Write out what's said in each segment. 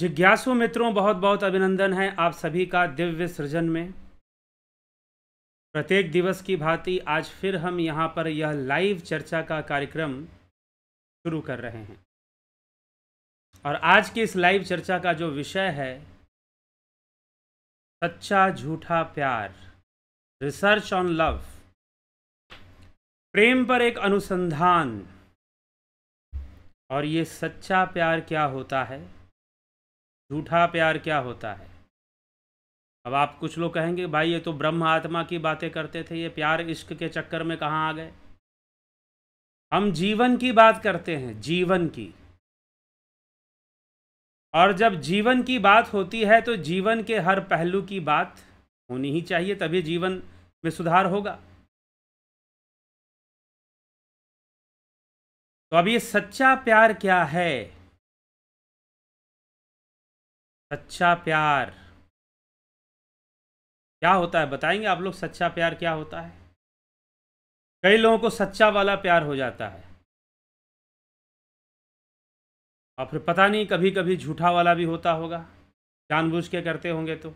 जिज्ञासु मित्रों बहुत बहुत अभिनंदन है आप सभी का दिव्य सृजन में प्रत्येक दिवस की भांति आज फिर हम यहाँ पर यह लाइव चर्चा का कार्यक्रम शुरू कर रहे हैं और आज की इस लाइव चर्चा का जो विषय है सच्चा झूठा प्यार रिसर्च ऑन लव प्रेम पर एक अनुसंधान और ये सच्चा प्यार क्या होता है झूठा प्यार क्या होता है अब आप कुछ लोग कहेंगे भाई ये तो ब्रह्म आत्मा की बातें करते थे ये प्यार इश्क के चक्कर में कहाँ आ गए हम जीवन की बात करते हैं जीवन की और जब जीवन की बात होती है तो जीवन के हर पहलू की बात होनी ही चाहिए तभी जीवन में सुधार होगा तो अब ये सच्चा प्यार क्या है सच्चा प्यार क्या होता है बताएंगे आप लोग सच्चा प्यार क्या होता है कई लोगों को सच्चा वाला प्यार हो जाता है और फिर पता नहीं कभी कभी झूठा वाला भी होता होगा जानबूझ के करते होंगे तो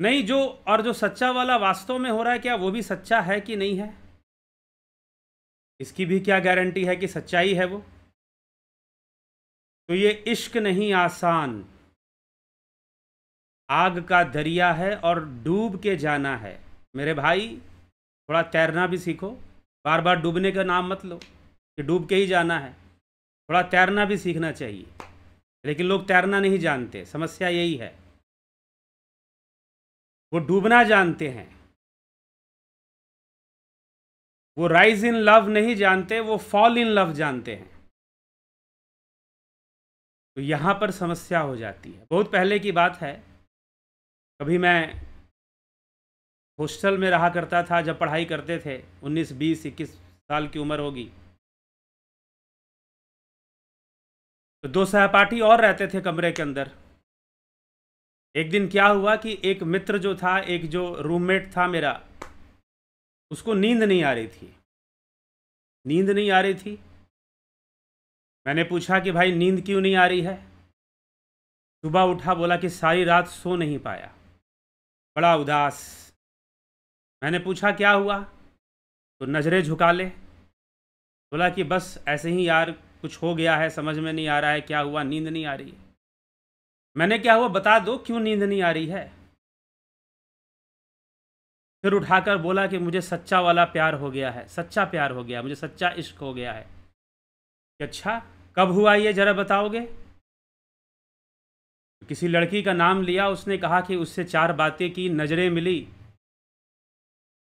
नहीं जो और जो सच्चा वाला वास्तव में हो रहा है क्या वो भी सच्चा है कि नहीं है इसकी भी क्या गारंटी है कि सच्चाई है वो तो ये इश्क नहीं आसान आग का दरिया है और डूब के जाना है मेरे भाई थोड़ा तैरना भी सीखो बार बार डूबने का नाम मत लो कि डूब के ही जाना है थोड़ा तैरना भी सीखना चाहिए लेकिन लोग तैरना नहीं जानते समस्या यही है वो डूबना जानते हैं वो राइज इन लव नहीं जानते वो फॉल इन लव जानते हैं तो यहां पर समस्या हो जाती है बहुत पहले की बात है कभी मैं हॉस्टल में रहा करता था जब पढ़ाई करते थे 19, 20, 21 साल की उम्र होगी तो दो सहपाठी और रहते थे कमरे के अंदर एक दिन क्या हुआ कि एक मित्र जो था एक जो रूममेट था मेरा उसको नींद नहीं आ रही थी नींद नहीं आ रही थी मैंने पूछा कि भाई नींद क्यों नहीं आ रही है सुबह उठा बोला कि सारी रात सो नहीं पाया बड़ा उदास मैंने पूछा क्या हुआ तो नज़रें झुका ले बोला कि बस ऐसे ही यार कुछ हो गया है समझ में नहीं आ रहा है क्या हुआ नींद नहीं आ रही है मैंने क्या हुआ बता दो क्यों नींद नहीं आ रही है फिर उठाकर बोला कि मुझे सच्चा वाला प्यार हो गया है सच्चा प्यार हो गया मुझे सच्चा इश्क हो गया है अच्छा कब हुआ ये ज़रा बताओगे किसी लड़की का नाम लिया उसने कहा कि उससे चार बातें की नज़रें मिली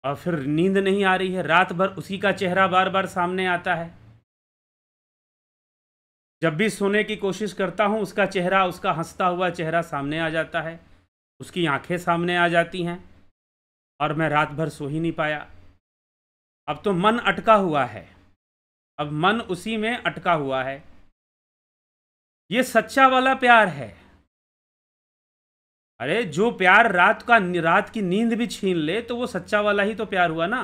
और फिर नींद नहीं आ रही है रात भर उसी का चेहरा बार बार सामने आता है जब भी सोने की कोशिश करता हूँ उसका चेहरा उसका हंसता हुआ चेहरा सामने आ जाता है उसकी आंखें सामने आ जाती हैं और मैं रात भर सो ही नहीं पाया अब तो मन अटका हुआ है अब मन उसी में अटका हुआ है ये सच्चा वाला प्यार है अरे जो प्यार रात का रात की नींद भी छीन ले तो वो सच्चा वाला ही तो प्यार हुआ ना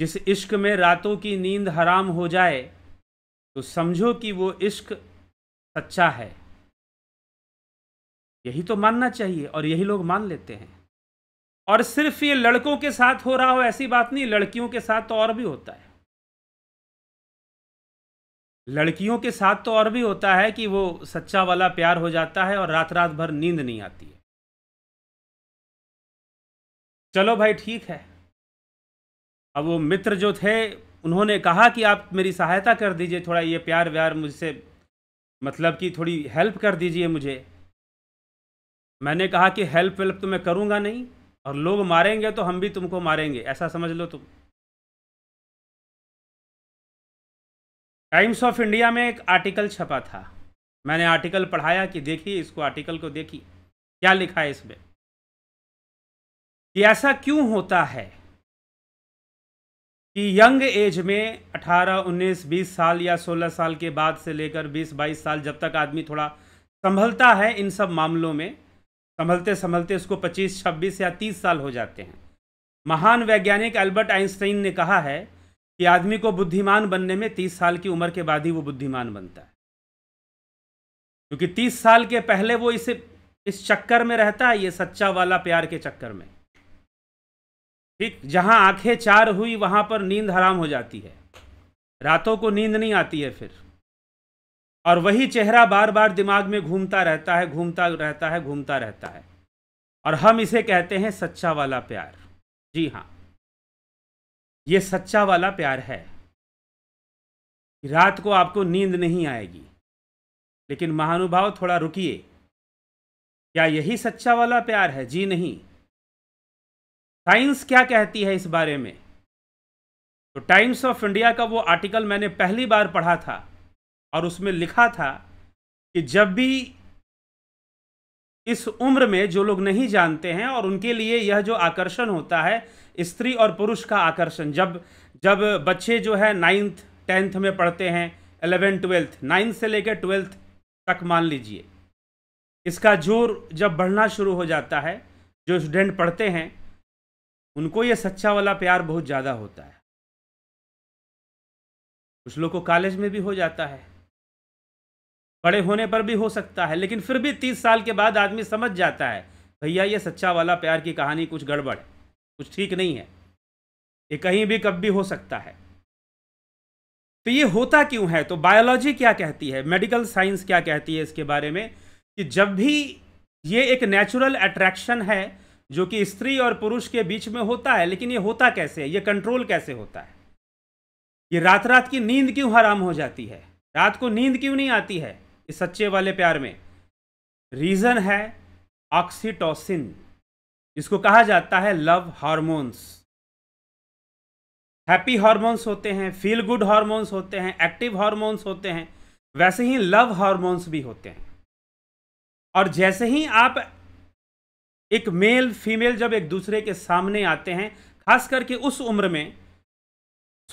जिस इश्क में रातों की नींद हराम हो जाए तो समझो कि वो इश्क सच्चा है यही तो मानना चाहिए और यही लोग मान लेते हैं और सिर्फ ये लड़कों के साथ हो रहा हो ऐसी बात नहीं लड़कियों के साथ तो और भी होता है लड़कियों के साथ तो और भी होता है कि वो सच्चा वाला प्यार हो जाता है और रात रात भर नींद नहीं आती है चलो भाई ठीक है अब वो मित्र जो थे उन्होंने कहा कि आप मेरी सहायता कर दीजिए थोड़ा ये प्यार व्यार मुझसे मतलब कि थोड़ी हेल्प कर दीजिए मुझे मैंने कहा कि हेल्प वेल्प तो मैं करूँगा नहीं और लोग मारेंगे तो हम भी तुमको मारेंगे ऐसा समझ लो तुम टाइम्स ऑफ इंडिया में एक आर्टिकल छपा था मैंने आर्टिकल पढ़ाया कि देखिए इसको आर्टिकल को देखिए क्या लिखा है इसमें कि ऐसा क्यों होता है कि यंग एज में 18, 19, 20 साल या 16 साल के बाद से लेकर 20, 22 साल जब तक आदमी थोड़ा संभलता है इन सब मामलों में संभलते संभलते उसको 25, 26 या 30 साल हो जाते हैं महान वैज्ञानिक अल्बर्ट आइंस्टाइन ने कहा है कि आदमी को बुद्धिमान बनने में तीस साल की उम्र के बाद ही वो बुद्धिमान बनता है क्योंकि तीस साल के पहले वो इसे इस चक्कर में रहता है ये सच्चा वाला प्यार के चक्कर में ठीक जहां आंखें चार हुई वहां पर नींद हराम हो जाती है रातों को नींद नहीं आती है फिर और वही चेहरा बार बार दिमाग में घूमता रहता है घूमता रहता है घूमता रहता है और हम इसे कहते हैं सच्चा वाला प्यार जी हाँ ये सच्चा वाला प्यार है रात को आपको नींद नहीं आएगी लेकिन महानुभाव थोड़ा रुकिए क्या यही सच्चा वाला प्यार है जी नहीं साइंस क्या कहती है इस बारे में तो टाइम्स ऑफ इंडिया का वो आर्टिकल मैंने पहली बार पढ़ा था और उसमें लिखा था कि जब भी इस उम्र में जो लोग नहीं जानते हैं और उनके लिए यह जो आकर्षण होता है स्त्री और पुरुष का आकर्षण जब जब बच्चे जो है नाइन्थ टेंथ में पढ़ते हैं एलेवेंथ ट्वेल्थ नाइन्थ से लेकर ट्वेल्थ तक मान लीजिए इसका जोर जब बढ़ना शुरू हो जाता है जो स्टूडेंट पढ़ते हैं उनको ये सच्चा वाला प्यार बहुत ज़्यादा होता है कुछ लोग को कॉलेज में भी हो जाता है बड़े होने पर भी हो सकता है लेकिन फिर भी तीस साल के बाद आदमी समझ जाता है भैया ये सच्चा वाला प्यार की कहानी कुछ गड़बड़ कुछ ठीक नहीं है ये कहीं भी कब भी हो सकता है तो ये होता क्यों है तो बायोलॉजी क्या कहती है मेडिकल साइंस क्या कहती है इसके बारे में कि जब भी ये एक नेचुरल अट्रैक्शन है जो कि स्त्री और पुरुष के बीच में होता है लेकिन ये होता कैसे है ये कंट्रोल कैसे होता है ये रात रात की नींद क्यों हराम हो जाती है रात को नींद क्यों नहीं आती है इस सच्चे वाले प्यार में रीज़न है ऑक्सीटोसिन इसको कहा जाता है लव हार्मोन्स हैप्पी हार्मोन्स होते हैं फील गुड हार्मोन्स होते हैं एक्टिव हार्मोन्स होते हैं वैसे ही लव हार्मोन्स भी होते हैं और जैसे ही आप एक मेल फीमेल जब एक दूसरे के सामने आते हैं खास करके उस उम्र में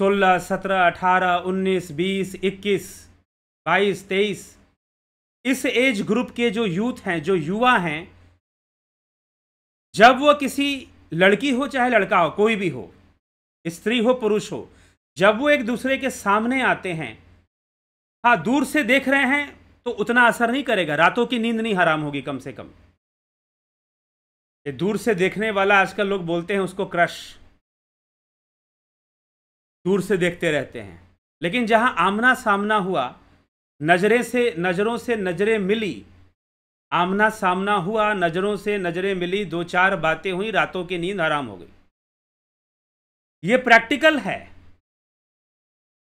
16, 17, 18, 19, 20, 21, 22, 23 इस एज ग्रुप के जो यूथ हैं जो युवा हैं जब वह किसी लड़की हो चाहे लड़का हो कोई भी हो स्त्री हो पुरुष हो जब वो एक दूसरे के सामने आते हैं हाँ दूर से देख रहे हैं तो उतना असर नहीं करेगा रातों की नींद नहीं हराम होगी कम से कम ये दूर से देखने वाला आजकल लोग बोलते हैं उसको क्रश दूर से देखते रहते हैं लेकिन जहां आमना सामना हुआ नजरें से नज़रों से नज़रें मिली आमना सामना हुआ नज़रों से नज़रें मिली दो चार बातें हुई रातों की नींद आराम हो गई ये प्रैक्टिकल है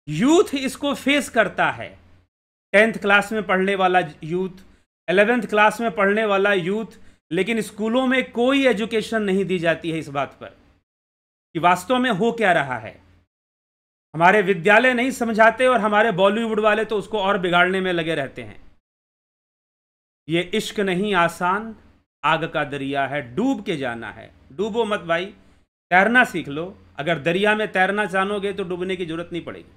यूथ इसको फेस करता है टेंथ क्लास में पढ़ने वाला यूथ एलेवेंथ क्लास में पढ़ने वाला यूथ लेकिन स्कूलों में कोई एजुकेशन नहीं दी जाती है इस बात पर कि वास्तव में हो क्या रहा है हमारे विद्यालय नहीं समझाते और हमारे बॉलीवुड वाले तो उसको और बिगाड़ने में लगे रहते हैं ये इश्क नहीं आसान आग का दरिया है डूब के जाना है डूबो मत भाई तैरना सीख लो अगर दरिया में तैरना जानोगे तो डूबने की जरूरत नहीं पड़ेगी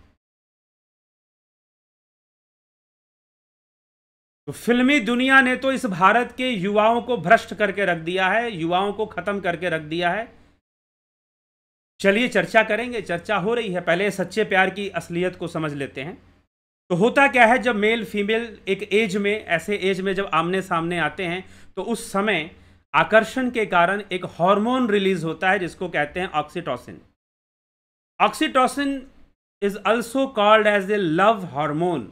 तो फिल्मी दुनिया ने तो इस भारत के युवाओं को भ्रष्ट करके रख दिया है युवाओं को खत्म करके रख दिया है चलिए चर्चा करेंगे चर्चा हो रही है पहले सच्चे प्यार की असलियत को समझ लेते हैं तो होता क्या है जब मेल फीमेल एक एज में ऐसे एज में जब आमने सामने आते हैं तो उस समय आकर्षण के कारण एक हार्मोन रिलीज होता है जिसको कहते हैं oxytocin oxytocin is also called as a love hormone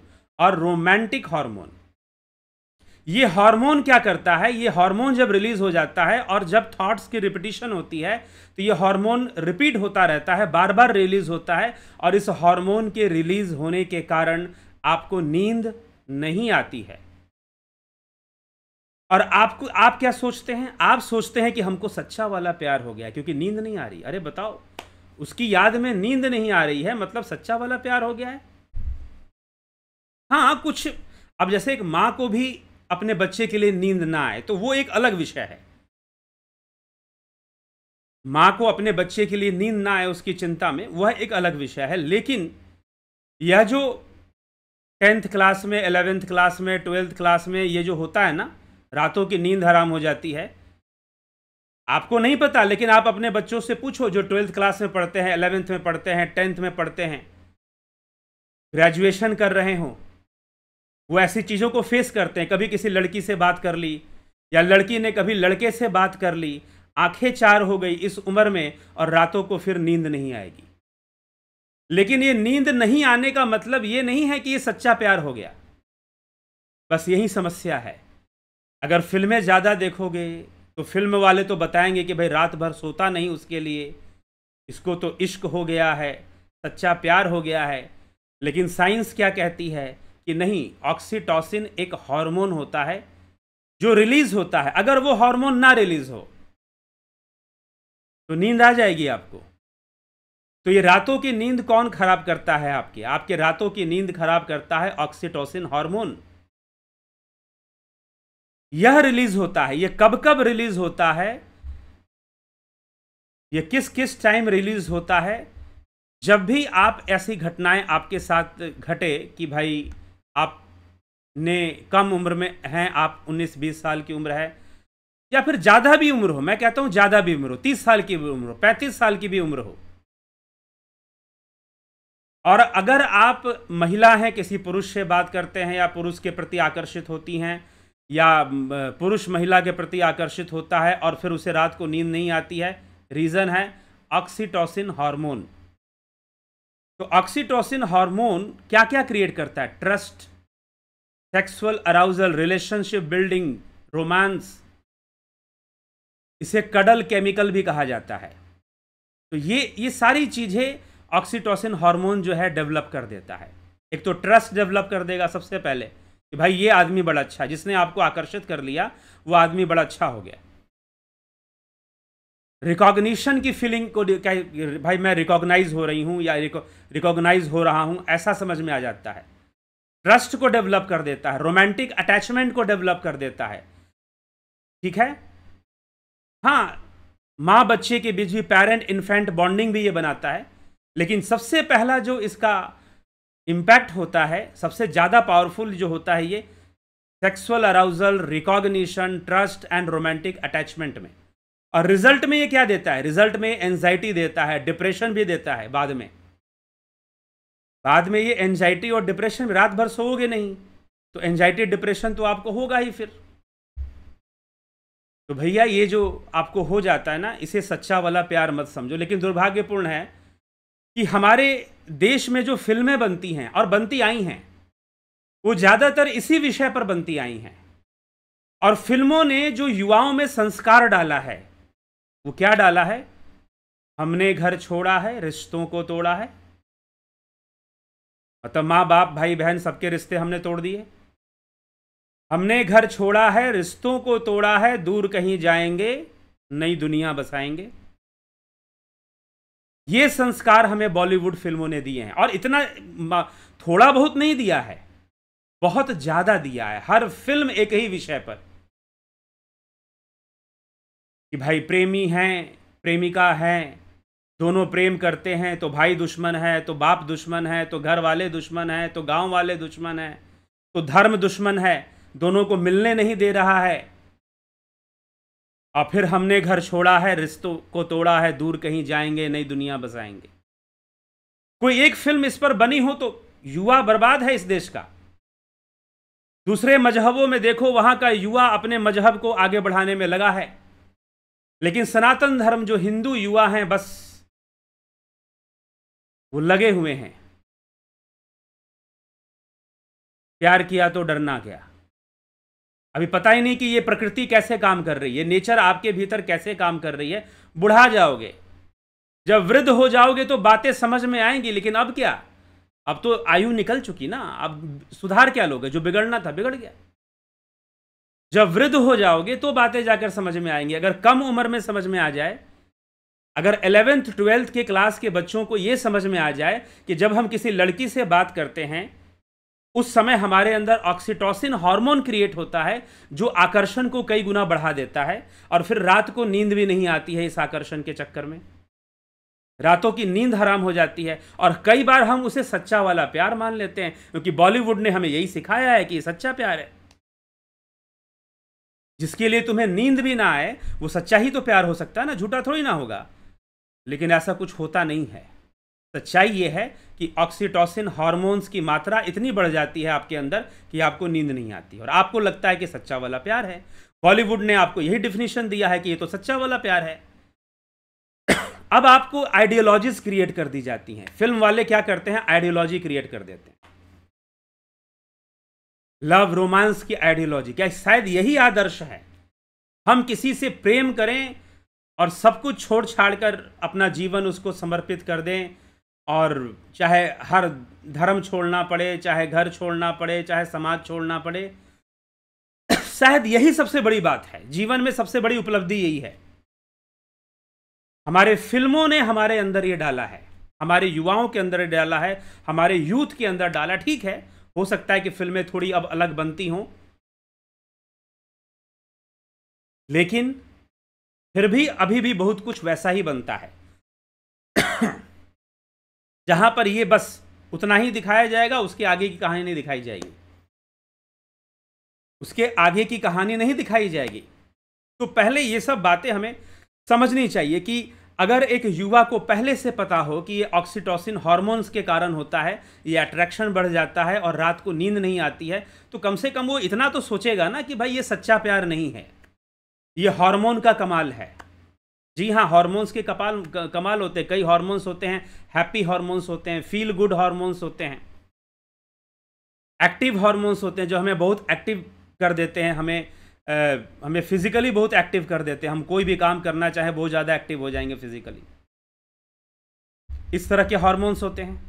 और रोमांटिक हार्मोन ये हार्मोन क्या करता है ये हार्मोन जब रिलीज हो जाता है और जब थॉट्स की रिपीटिशन होती है तो ये हार्मोन रिपीट होता रहता है बार बार रिलीज होता है और इस हार्मोन के रिलीज होने के कारण आपको नींद नहीं आती है और आपको आप क्या सोचते हैं आप सोचते हैं कि हमको सच्चा वाला प्यार हो गया क्योंकि नींद नहीं आ रही अरे बताओ उसकी याद में नींद नहीं आ रही है मतलब सच्चा वाला प्यार हो गया है हाँ कुछ अब जैसे एक माँ को भी अपने बच्चे के लिए नींद ना आए तो वो एक अलग विषय है माँ को अपने बच्चे के लिए नींद ना आए उसकी चिंता में वह एक अलग विषय है लेकिन यह जो टेंथ क्लास में एलेवेंथ क्लास में ट्वेल्थ क्लास में ये जो होता है ना रातों की नींद हराम हो जाती है आपको नहीं पता लेकिन आप अपने बच्चों से पूछो जो ट्वेल्थ क्लास में पढ़ते हैं एलेवेंथ में पढ़ते हैं टेंथ में पढ़ते हैं ग्रेजुएशन कर रहे हों वो ऐसी चीज़ों को फेस करते हैं कभी किसी लड़की से बात कर ली या लड़की ने कभी लड़के से बात कर ली आंखें चार हो गई इस उम्र में और रातों को फिर नींद नहीं आएगी लेकिन ये नींद नहीं आने का मतलब ये नहीं है कि ये सच्चा प्यार हो गया बस यही समस्या है अगर फिल्में ज़्यादा देखोगे तो फिल्म वाले तो बताएंगे कि भाई रात भर सोता नहीं उसके लिए इसको तो इश्क हो गया है सच्चा प्यार हो गया है लेकिन साइंस क्या कहती है कि नहीं ऑक्सीटॉसिन एक हार्मोन होता है जो रिलीज होता है अगर वो हार्मोन ना रिलीज हो तो नींद आ जाएगी आपको तो ये रातों की नींद कौन खराब करता है आपके आपके रातों की नींद खराब करता है ऑक्सीटोसिन हार्मोन यह रिलीज होता है यह कब कब रिलीज होता है यह किस किस टाइम रिलीज होता है जब भी आप ऐसी घटनाएं आपके साथ घटे कि भाई आप ने कम उम्र में हैं आप 19-20 साल की उम्र है या फिर ज़्यादा भी उम्र हो मैं कहता हूं ज़्यादा भी उम्र हो 30 साल की भी उम्र हो 35 साल की भी उम्र हो और अगर आप महिला हैं किसी पुरुष से बात करते हैं या पुरुष के प्रति आकर्षित होती हैं या पुरुष महिला के प्रति आकर्षित होता है और फिर उसे रात को नींद नहीं आती है रीज़न है ऑक्सीटोसिन हार्मोन तो ऑक्सीटोसिन हार्मोन क्या क्या क्रिएट करता है trust sexual arousal relationship building romance इसे कडल केमिकल भी कहा जाता है तो ये ये सारी चीज़ें ऑक्सीटोसिन हार्मोन जो है डेवलप कर देता है एक तो ट्रस्ट डेवलप कर देगा सबसे पहले कि भाई ये आदमी बड़ा अच्छा जिसने आपको आकर्षित कर लिया वो आदमी बड़ा अच्छा हो गया रिकॉग्निशन की फीलिंग को भाई मैं रिकॉग्नाइज हो रही हूँ या रिकॉग्नाइज हो रहा हूँ ऐसा समझ में आ जाता है ट्रस्ट को डेवलप कर देता है रोमांटिक अटैचमेंट को डेवलप कर देता है ठीक है हाँ माँ बच्चे के बीच भी पेरेंट इन्फेंट बॉन्डिंग भी ये बनाता है लेकिन सबसे पहला जो इसका इम्पैक्ट होता है सबसे ज़्यादा पावरफुल जो होता है ये sexual arousal recognition trust and romantic attachment में और रिजल्ट में ये क्या देता है रिजल्ट में एनजाइटी देता है डिप्रेशन भी देता है बाद में बाद में ये एनजाइटी और डिप्रेशन रात भर सोओगे नहीं तो एनजाइटी डिप्रेशन तो आपको होगा ही फिर तो भैया ये जो आपको हो जाता है ना इसे सच्चा वाला प्यार मत समझो लेकिन दुर्भाग्यपूर्ण है कि हमारे देश में जो फिल्में बनती हैं और बनती आई हैं वो ज़्यादातर इसी विषय पर बनती आई हैं और फिल्मों ने जो युवाओं में संस्कार डाला है वो क्या डाला है हमने घर छोड़ा है रिश्तों को तोड़ा है मतलब माँ बाप भाई बहन सबके रिश्ते हमने तोड़ दिए हमने घर छोड़ा है रिश्तों को तोड़ा है दूर कहीं जाएंगे नई दुनिया बसाएंगे ये संस्कार हमें बॉलीवुड फिल्मों ने दिए हैं और इतना थोड़ा बहुत नहीं दिया है बहुत ज्यादा दिया है हर फिल्म एक ही विषय पर कि भाई प्रेमी हैं प्रेमिका हैं दोनों प्रेम करते हैं तो भाई दुश्मन है तो बाप दुश्मन है तो घर वाले दुश्मन है तो गांव वाले दुश्मन है तो धर्म दुश्मन है दोनों को मिलने नहीं दे रहा है और फिर हमने घर छोड़ा है रिश्तों को तोड़ा है दूर कहीं जाएंगे नई दुनिया बसाएंगे कोई एक फिल्म इस पर बनी हो तो युवा बर्बाद है इस देश का दूसरे मजहबों में देखो वहां का युवा अपने मजहब को आगे बढ़ाने में लगा है लेकिन सनातन धर्म जो हिंदू युवा हैं बस वो लगे हुए हैं प्यार किया तो डरना क्या अभी पता ही नहीं कि ये प्रकृति कैसे काम कर रही है नेचर आपके भीतर कैसे काम कर रही है बुढ़ा जाओगे जब वृद्ध हो जाओगे तो बातें समझ में आएंगी लेकिन अब क्या अब तो आयु निकल चुकी ना अब सुधार क्या लोगे जो बिगड़ना था बिगड़ गया जब वृद्ध हो जाओगे तो बातें जाकर समझ में आएंगी अगर कम उम्र में समझ में आ जाए अगर एलेवेंथ ट्वेल्थ के क्लास के बच्चों को ये समझ में आ जाए कि जब हम किसी लड़की से बात करते हैं उस समय हमारे अंदर ऑक्सीटोसिन हार्मोन क्रिएट होता है जो आकर्षण को कई गुना बढ़ा देता है और फिर रात को नींद भी नहीं आती है इस आकर्षण के चक्कर में रातों की नींद हराम हो जाती है और कई बार हम उसे सच्चा वाला प्यार मान लेते हैं क्योंकि बॉलीवुड ने हमें यही सिखाया है कि ये सच्चा प्यार है जिसके लिए तुम्हें नींद भी ना आए वो सच्चा ही तो प्यार हो सकता है ना झूठा थोड़ी ना होगा लेकिन ऐसा कुछ होता नहीं है सच्चाई ये है कि ऑक्सीटोसिन हार्मोन्स की मात्रा इतनी बढ़ जाती है आपके अंदर कि आपको नींद नहीं आती और आपको लगता है कि सच्चा वाला प्यार है बॉलीवुड ने आपको यही डिफिनेशन दिया है कि ये तो सच्चा वाला प्यार है अब आपको आइडियोलॉजीज क्रिएट कर दी जाती हैं फिल्म वाले क्या करते हैं आइडियोलॉजी क्रिएट कर देते हैं लव रोमांस की आइडियोलॉजी क्या शायद यही आदर्श है हम किसी से प्रेम करें और सब कुछ छोड़ छाड़ कर अपना जीवन उसको समर्पित कर दें और चाहे हर धर्म छोड़ना पड़े चाहे घर छोड़ना पड़े चाहे समाज छोड़ना पड़े शायद यही सबसे बड़ी बात है जीवन में सबसे बड़ी उपलब्धि यही है हमारे फिल्मों ने हमारे अंदर ये डाला है हमारे युवाओं के अंदर डाला है हमारे यूथ के अंदर डाला ठीक है हो सकता है कि फिल्में थोड़ी अब अलग बनती हों लेकिन फिर भी अभी भी बहुत कुछ वैसा ही बनता है जहां पर ये बस उतना ही दिखाया जाएगा उसके आगे की कहानी नहीं दिखाई जाएगी उसके आगे की कहानी नहीं दिखाई जाएगी तो पहले ये सब बातें हमें समझनी चाहिए कि अगर एक युवा को पहले से पता हो कि ये ऑक्सीटोसिन हार्मोन्स के कारण होता है ये अट्रैक्शन बढ़ जाता है और रात को नींद नहीं आती है तो कम से कम वो इतना तो सोचेगा ना कि भाई ये सच्चा प्यार नहीं है ये हार्मोन का कमाल है जी हाँ हार्मोन्स के कपाल कमाल होते हैं कई हार्मोन्स होते हैं हैप्पी हार्मोन्स होते हैं फील गुड हार्मोन्स होते हैं एक्टिव हार्मोन्स होते हैं जो हमें बहुत एक्टिव कर देते हैं हमें आ, हमें फिजिकली बहुत एक्टिव कर देते हैं हम कोई भी काम करना चाहे बहुत ज़्यादा एक्टिव हो जाएंगे फिजिकली इस तरह के हार्मोन्स होते हैं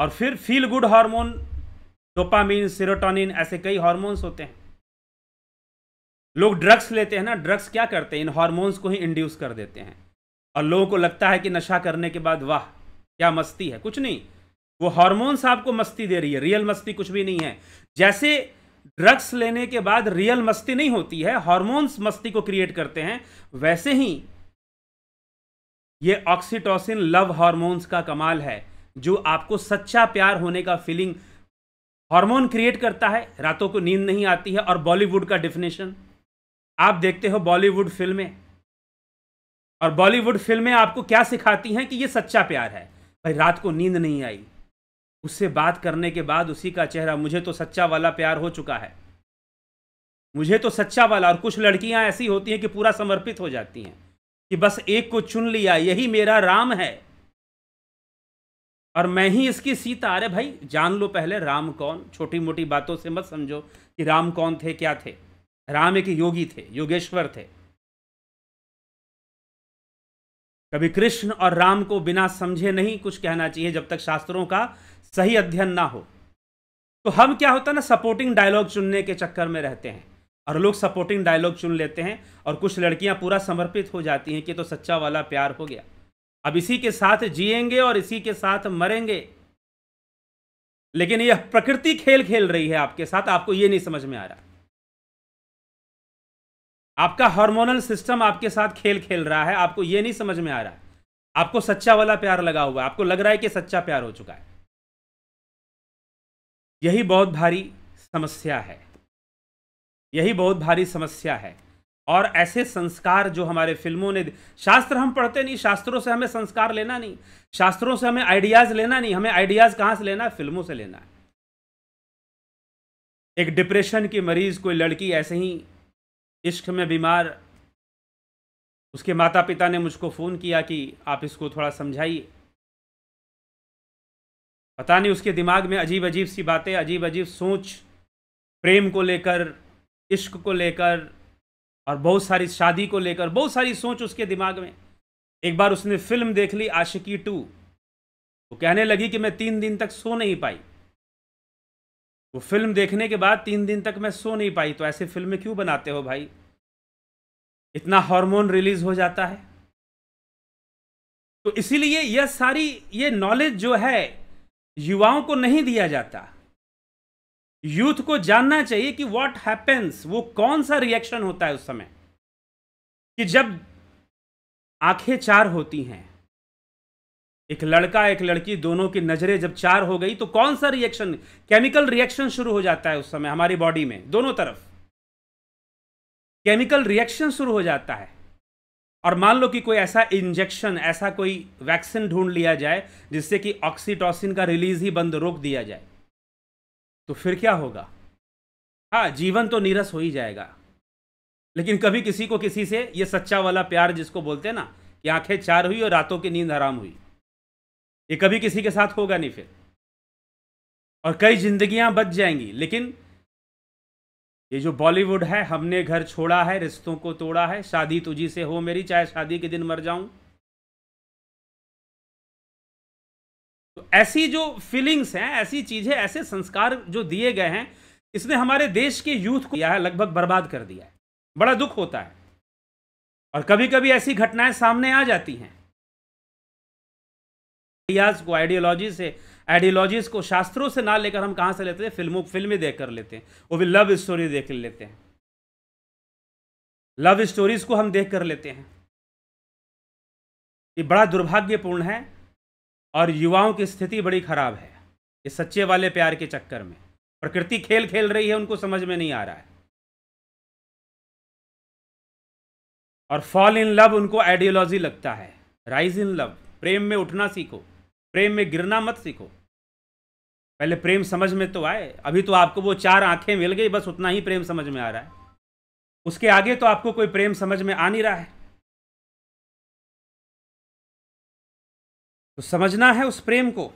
और फिर feel good hormone dopamine serotonin ऐसे कई हार्मोन्स होते हैं लोग ड्रग्स लेते हैं ना ड्रग्स क्या करते हैं इन हार्मोन्स को ही इंड्यूस कर देते हैं और लोगों को लगता है कि नशा करने के बाद वाह क्या मस्ती है कुछ नहीं वो हार्मोन्स आपको मस्ती दे रही है रियल मस्ती कुछ भी नहीं है जैसे ड्रग्स लेने के बाद रियल मस्ती नहीं होती है हार्मोन्स मस्ती को क्रिएट करते हैं वैसे ही ये ऑक्सीटोसिन लव हार्मोन्स का कमाल है जो आपको सच्चा प्यार होने का फीलिंग हार्मोन क्रिएट करता है रातों को नींद नहीं आती है और बॉलीवुड का डेफिनेशन आप देखते हो बॉलीवुड फिल्में और बॉलीवुड फिल्में आपको क्या सिखाती हैं कि ये सच्चा प्यार है भाई रात को नींद नहीं आई उससे बात करने के बाद उसी का चेहरा मुझे तो सच्चा वाला प्यार हो चुका है मुझे तो सच्चा वाला और कुछ लड़कियां ऐसी होती हैं कि पूरा समर्पित हो जाती हैं कि बस एक को चुन लिया यही मेरा राम है और मैं ही इसकी सीता अरे भाई जान लो पहले राम कौन छोटी मोटी बातों से मत समझो कि राम कौन थे क्या थे राम एक योगी थे योगेश्वर थे कभी कृष्ण और राम को बिना समझे नहीं कुछ कहना चाहिए जब तक शास्त्रों का सही अध्ययन ना हो तो हम क्या होता है ना सपोर्टिंग डायलॉग चुनने के चक्कर में रहते हैं और लोग सपोर्टिंग डायलॉग चुन लेते हैं और कुछ लड़कियां पूरा समर्पित हो जाती हैं कि तो सच्चा वाला प्यार हो गया अब इसी के साथ जिएंगे और इसी के साथ मरेंगे लेकिन यह प्रकृति खेल खेल रही है आपके साथ आपको ये नहीं समझ में आ रहा आपका हार्मोनल सिस्टम आपके साथ खेल खेल रहा है आपको ये नहीं समझ में आ रहा है आपको सच्चा वाला प्यार लगा हुआ है आपको लग रहा है कि सच्चा प्यार हो चुका है यही बहुत भारी समस्या है यही बहुत भारी समस्या है और ऐसे संस्कार जो हमारे फिल्मों ने शास्त्र हम पढ़ते नहीं शास्त्रों से हमें संस्कार लेना नहीं शास्त्रों से हमें आइडियाज लेना नहीं हमें आइडियाज कहाँ से लेना है फिल्मों से लेना है एक डिप्रेशन की मरीज कोई लड़की ऐसे ही इश्क में बीमार उसके माता पिता ने मुझको फ़ोन किया कि आप इसको थोड़ा समझाइए पता नहीं उसके दिमाग में अजीब अजीब सी बातें अजीब अजीब सोच प्रेम को लेकर इश्क को लेकर और बहुत सारी शादी को लेकर बहुत सारी सोच उसके दिमाग में एक बार उसने फिल्म देख ली आशिकी टू वो कहने लगी कि मैं तीन दिन तक सो नहीं पाई वो फिल्म देखने के बाद तीन दिन तक मैं सो नहीं पाई तो ऐसे फिल्में क्यों बनाते हो भाई इतना हार्मोन रिलीज हो जाता है तो इसीलिए यह सारी ये नॉलेज जो है युवाओं को नहीं दिया जाता यूथ को जानना चाहिए कि व्हाट हैपेंस वो कौन सा रिएक्शन होता है उस समय कि जब आंखें चार होती हैं एक लड़का एक लड़की दोनों की नज़रें जब चार हो गई तो कौन सा रिएक्शन केमिकल रिएक्शन शुरू हो जाता है उस समय हमारी बॉडी में दोनों तरफ केमिकल रिएक्शन शुरू हो जाता है और मान लो कि कोई ऐसा इंजेक्शन ऐसा कोई वैक्सीन ढूंढ लिया जाए जिससे कि ऑक्सीटोसिन का रिलीज ही बंद रोक दिया जाए तो फिर क्या होगा हाँ जीवन तो नीरस हो ही जाएगा लेकिन कभी किसी को किसी से ये सच्चा वाला प्यार जिसको बोलते हैं ना कि आंखें चार हुई और रातों की नींद आराम हुई ये कभी किसी के साथ होगा नहीं फिर और कई जिंदगियां बच जाएंगी लेकिन ये जो बॉलीवुड है हमने घर छोड़ा है रिश्तों को तोड़ा है शादी तुझी से हो मेरी चाहे शादी के दिन मर जाऊं तो ऐसी जो फीलिंग्स हैं ऐसी चीज़ें ऐसे संस्कार जो दिए गए हैं इसने हमारे देश के यूथ को यह लगभग बर्बाद कर दिया है बड़ा दुख होता है और कभी कभी ऐसी घटनाएं सामने आ जाती हैं आइडियाज़ को आइडियोलॉजी से आइडियोलॉजीज़ को शास्त्रों से ना लेकर हम कहाँ से लेते हैं फिल्मों फिल्में देख कर लेते हैं वो भी लव स्टोरी देख लेते हैं लव स्टोरीज़ को हम देख कर लेते हैं ये बड़ा दुर्भाग्यपूर्ण है और युवाओं की स्थिति बड़ी खराब है ये सच्चे वाले प्यार के चक्कर में प्रकृति खेल खेल रही है उनको समझ में नहीं आ रहा है और फॉल इन लव उनको आइडियोलॉजी लगता है राइज इन लव प्रेम में उठना सीखो प्रेम में गिरना मत सीखो पहले प्रेम समझ में तो आए अभी तो आपको वो चार आंखें मिल गई बस उतना ही प्रेम समझ में आ रहा है उसके आगे तो आपको कोई प्रेम समझ में आ नहीं रहा है तो समझना है उस प्रेम को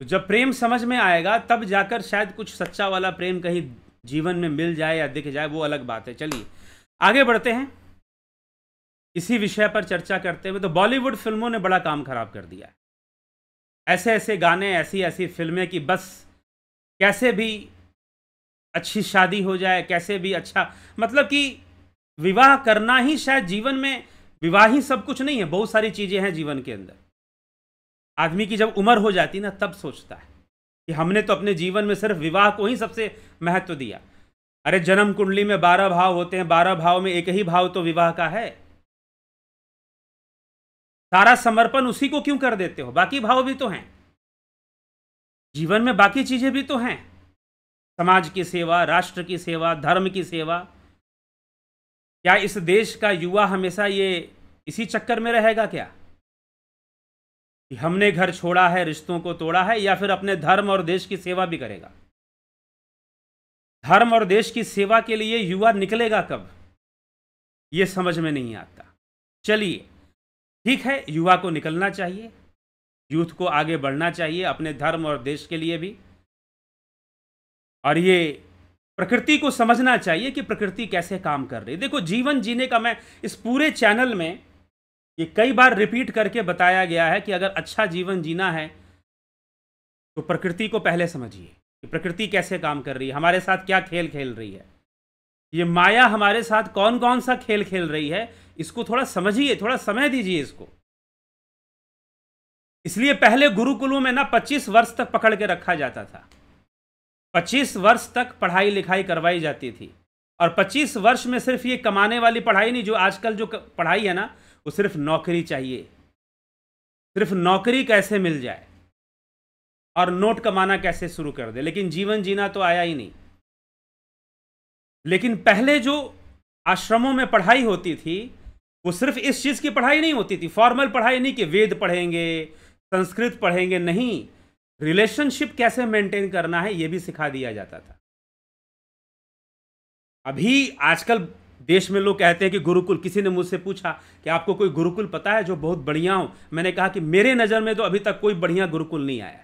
तो जब प्रेम समझ में आएगा तब जाकर शायद कुछ सच्चा वाला प्रेम कहीं जीवन में मिल जाए या दिख जाए वो अलग बात है चलिए आगे बढ़ते हैं इसी विषय पर चर्चा करते हुए तो बॉलीवुड फिल्मों ने बड़ा काम खराब कर दिया है ऐसे ऐसे गाने ऐसी ऐसी फिल्में कि बस कैसे भी अच्छी शादी हो जाए कैसे भी अच्छा मतलब कि विवाह करना ही शायद जीवन में विवाह ही सब कुछ नहीं है बहुत सारी चीज़ें हैं जीवन के अंदर आदमी की जब उम्र हो जाती ना तब सोचता है कि हमने तो अपने जीवन में सिर्फ विवाह को ही सबसे महत्व दिया अरे जन्म कुंडली में बारह भाव होते हैं बारह भाव में एक ही भाव तो विवाह का है सारा समर्पण उसी को क्यों कर देते हो बाकी भाव भी तो हैं जीवन में बाकी चीजें भी तो हैं समाज की सेवा राष्ट्र की सेवा धर्म की सेवा क्या इस देश का युवा हमेशा ये इसी चक्कर में रहेगा क्या कि हमने घर छोड़ा है रिश्तों को तोड़ा है या फिर अपने धर्म और देश की सेवा भी करेगा धर्म और देश की सेवा के लिए युवा निकलेगा कब ये समझ में नहीं आता चलिए ठीक है युवा को निकलना चाहिए यूथ को आगे बढ़ना चाहिए अपने धर्म और देश के लिए भी और ये प्रकृति को समझना चाहिए कि प्रकृति कैसे काम कर रही है देखो जीवन जीने का मैं इस पूरे चैनल में ये कई बार रिपीट करके बताया गया है कि अगर अच्छा जीवन जीना है तो प्रकृति को पहले समझिए कि प्रकृति कैसे काम कर रही है हमारे साथ क्या खेल खेल रही है ये माया हमारे साथ कौन कौन सा खेल खेल रही है इसको थोड़ा समझिए थोड़ा समय दीजिए इसको इसलिए पहले गुरुकुलों में ना 25 वर्ष तक पकड़ के रखा जाता था 25 वर्ष तक पढ़ाई लिखाई करवाई जाती थी और 25 वर्ष में सिर्फ ये कमाने वाली पढ़ाई नहीं जो आजकल जो पढ़ाई है ना वो सिर्फ नौकरी चाहिए सिर्फ नौकरी कैसे मिल जाए और नोट कमाना कैसे शुरू कर दे लेकिन जीवन जीना तो आया ही नहीं लेकिन पहले जो आश्रमों में पढ़ाई होती थी वो सिर्फ इस चीज़ की पढ़ाई नहीं होती थी फॉर्मल पढ़ाई नहीं कि वेद पढ़ेंगे संस्कृत पढ़ेंगे नहीं रिलेशनशिप कैसे मेंटेन करना है ये भी सिखा दिया जाता था अभी आजकल देश में लोग कहते हैं कि गुरुकुल किसी ने मुझसे पूछा कि आपको कोई गुरुकुल पता है जो बहुत बढ़िया हो मैंने कहा कि मेरे नज़र में तो अभी तक कोई बढ़िया गुरुकुल नहीं आया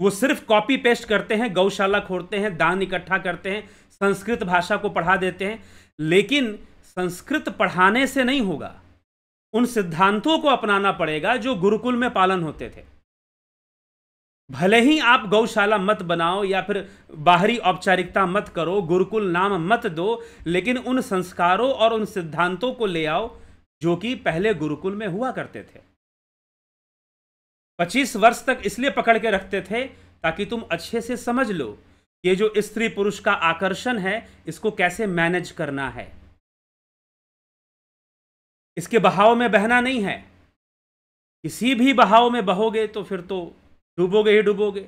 वो सिर्फ कॉपी पेस्ट करते हैं गौशाला खोलते हैं दान इकट्ठा करते हैं संस्कृत भाषा को पढ़ा देते हैं लेकिन संस्कृत पढ़ाने से नहीं होगा उन सिद्धांतों को अपनाना पड़ेगा जो गुरुकुल में पालन होते थे भले ही आप गौशाला मत बनाओ या फिर बाहरी औपचारिकता मत करो गुरुकुल नाम मत दो लेकिन उन संस्कारों और उन सिद्धांतों को ले आओ जो कि पहले गुरुकुल में हुआ करते थे 25 वर्ष तक इसलिए पकड़ के रखते थे ताकि तुम अच्छे से समझ लो ये जो स्त्री पुरुष का आकर्षण है इसको कैसे मैनेज करना है इसके बहाव में बहना नहीं है किसी भी बहाव में बहोगे तो फिर तो डूबोगे ही डूबोगे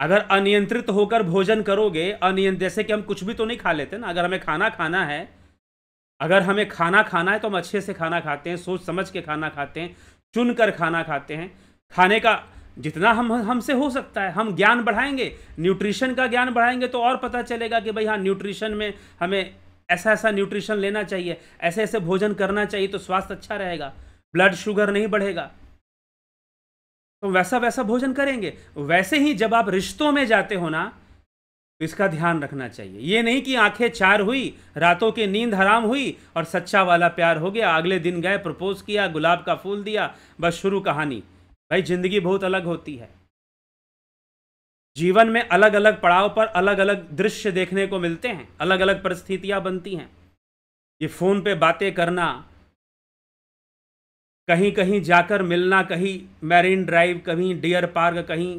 अगर अनियंत्रित होकर भोजन करोगे अनियंत्रित जैसे कि हम कुछ भी तो नहीं खा लेते ना अगर हमें खाना खाना है अगर हमें खाना खाना है तो हम अच्छे से खाना खाते हैं सोच समझ के खाना खाते हैं चुन कर खाना खाते हैं खाने का जितना हम हमसे हो सकता है हम ज्ञान बढ़ाएंगे न्यूट्रिशन का ज्ञान बढ़ाएंगे तो और पता चलेगा कि भाई हाँ न्यूट्रिशन में हमें ऐसा ऐसा न्यूट्रिशन लेना चाहिए ऐसे ऐसे भोजन करना चाहिए तो स्वास्थ्य अच्छा रहेगा ब्लड शुगर नहीं बढ़ेगा तो वैसा वैसा भोजन करेंगे वैसे ही जब आप रिश्तों में जाते हो ना तो इसका ध्यान रखना चाहिए ये नहीं कि आंखें चार हुई रातों की नींद हराम हुई और सच्चा वाला प्यार हो गया अगले दिन गए प्रपोज किया गुलाब का फूल दिया बस शुरू कहानी भाई जिंदगी बहुत अलग होती है जीवन में अलग अलग पड़ाव पर अलग अलग दृश्य देखने को मिलते हैं अलग अलग परिस्थितियां बनती हैं ये फ़ोन पे बातें करना कहीं कहीं जाकर मिलना कहीं मैरीन ड्राइव कहीं डियर पार्क कहीं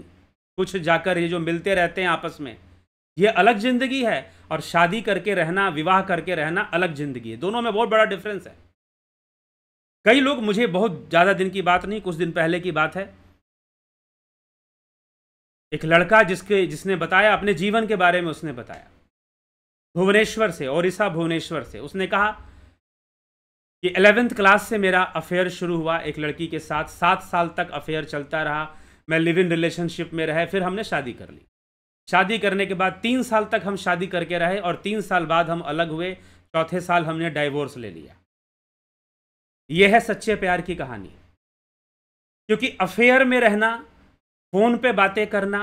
कुछ जाकर ये जो मिलते रहते हैं आपस में ये अलग ज़िंदगी है और शादी करके रहना विवाह करके रहना अलग ज़िंदगी है दोनों में बहुत बड़ा डिफरेंस है कई लोग मुझे बहुत ज़्यादा दिन की बात नहीं कुछ दिन पहले की बात है एक लड़का जिसके जिसने बताया अपने जीवन के बारे में उसने बताया भुवनेश्वर से ओरिसा भुवनेश्वर से उसने कहा कि एलेवेंथ क्लास से मेरा अफेयर शुरू हुआ एक लड़की के साथ सात साल तक अफेयर चलता रहा मैं लिव इन रिलेशनशिप में रहे फिर हमने शादी कर ली शादी करने के बाद तीन साल तक हम शादी करके रहे और तीन साल बाद हम अलग हुए चौथे साल हमने डाइवोर्स ले लिया यह है सच्चे प्यार की कहानी क्योंकि अफेयर में रहना फ़ोन पे बातें करना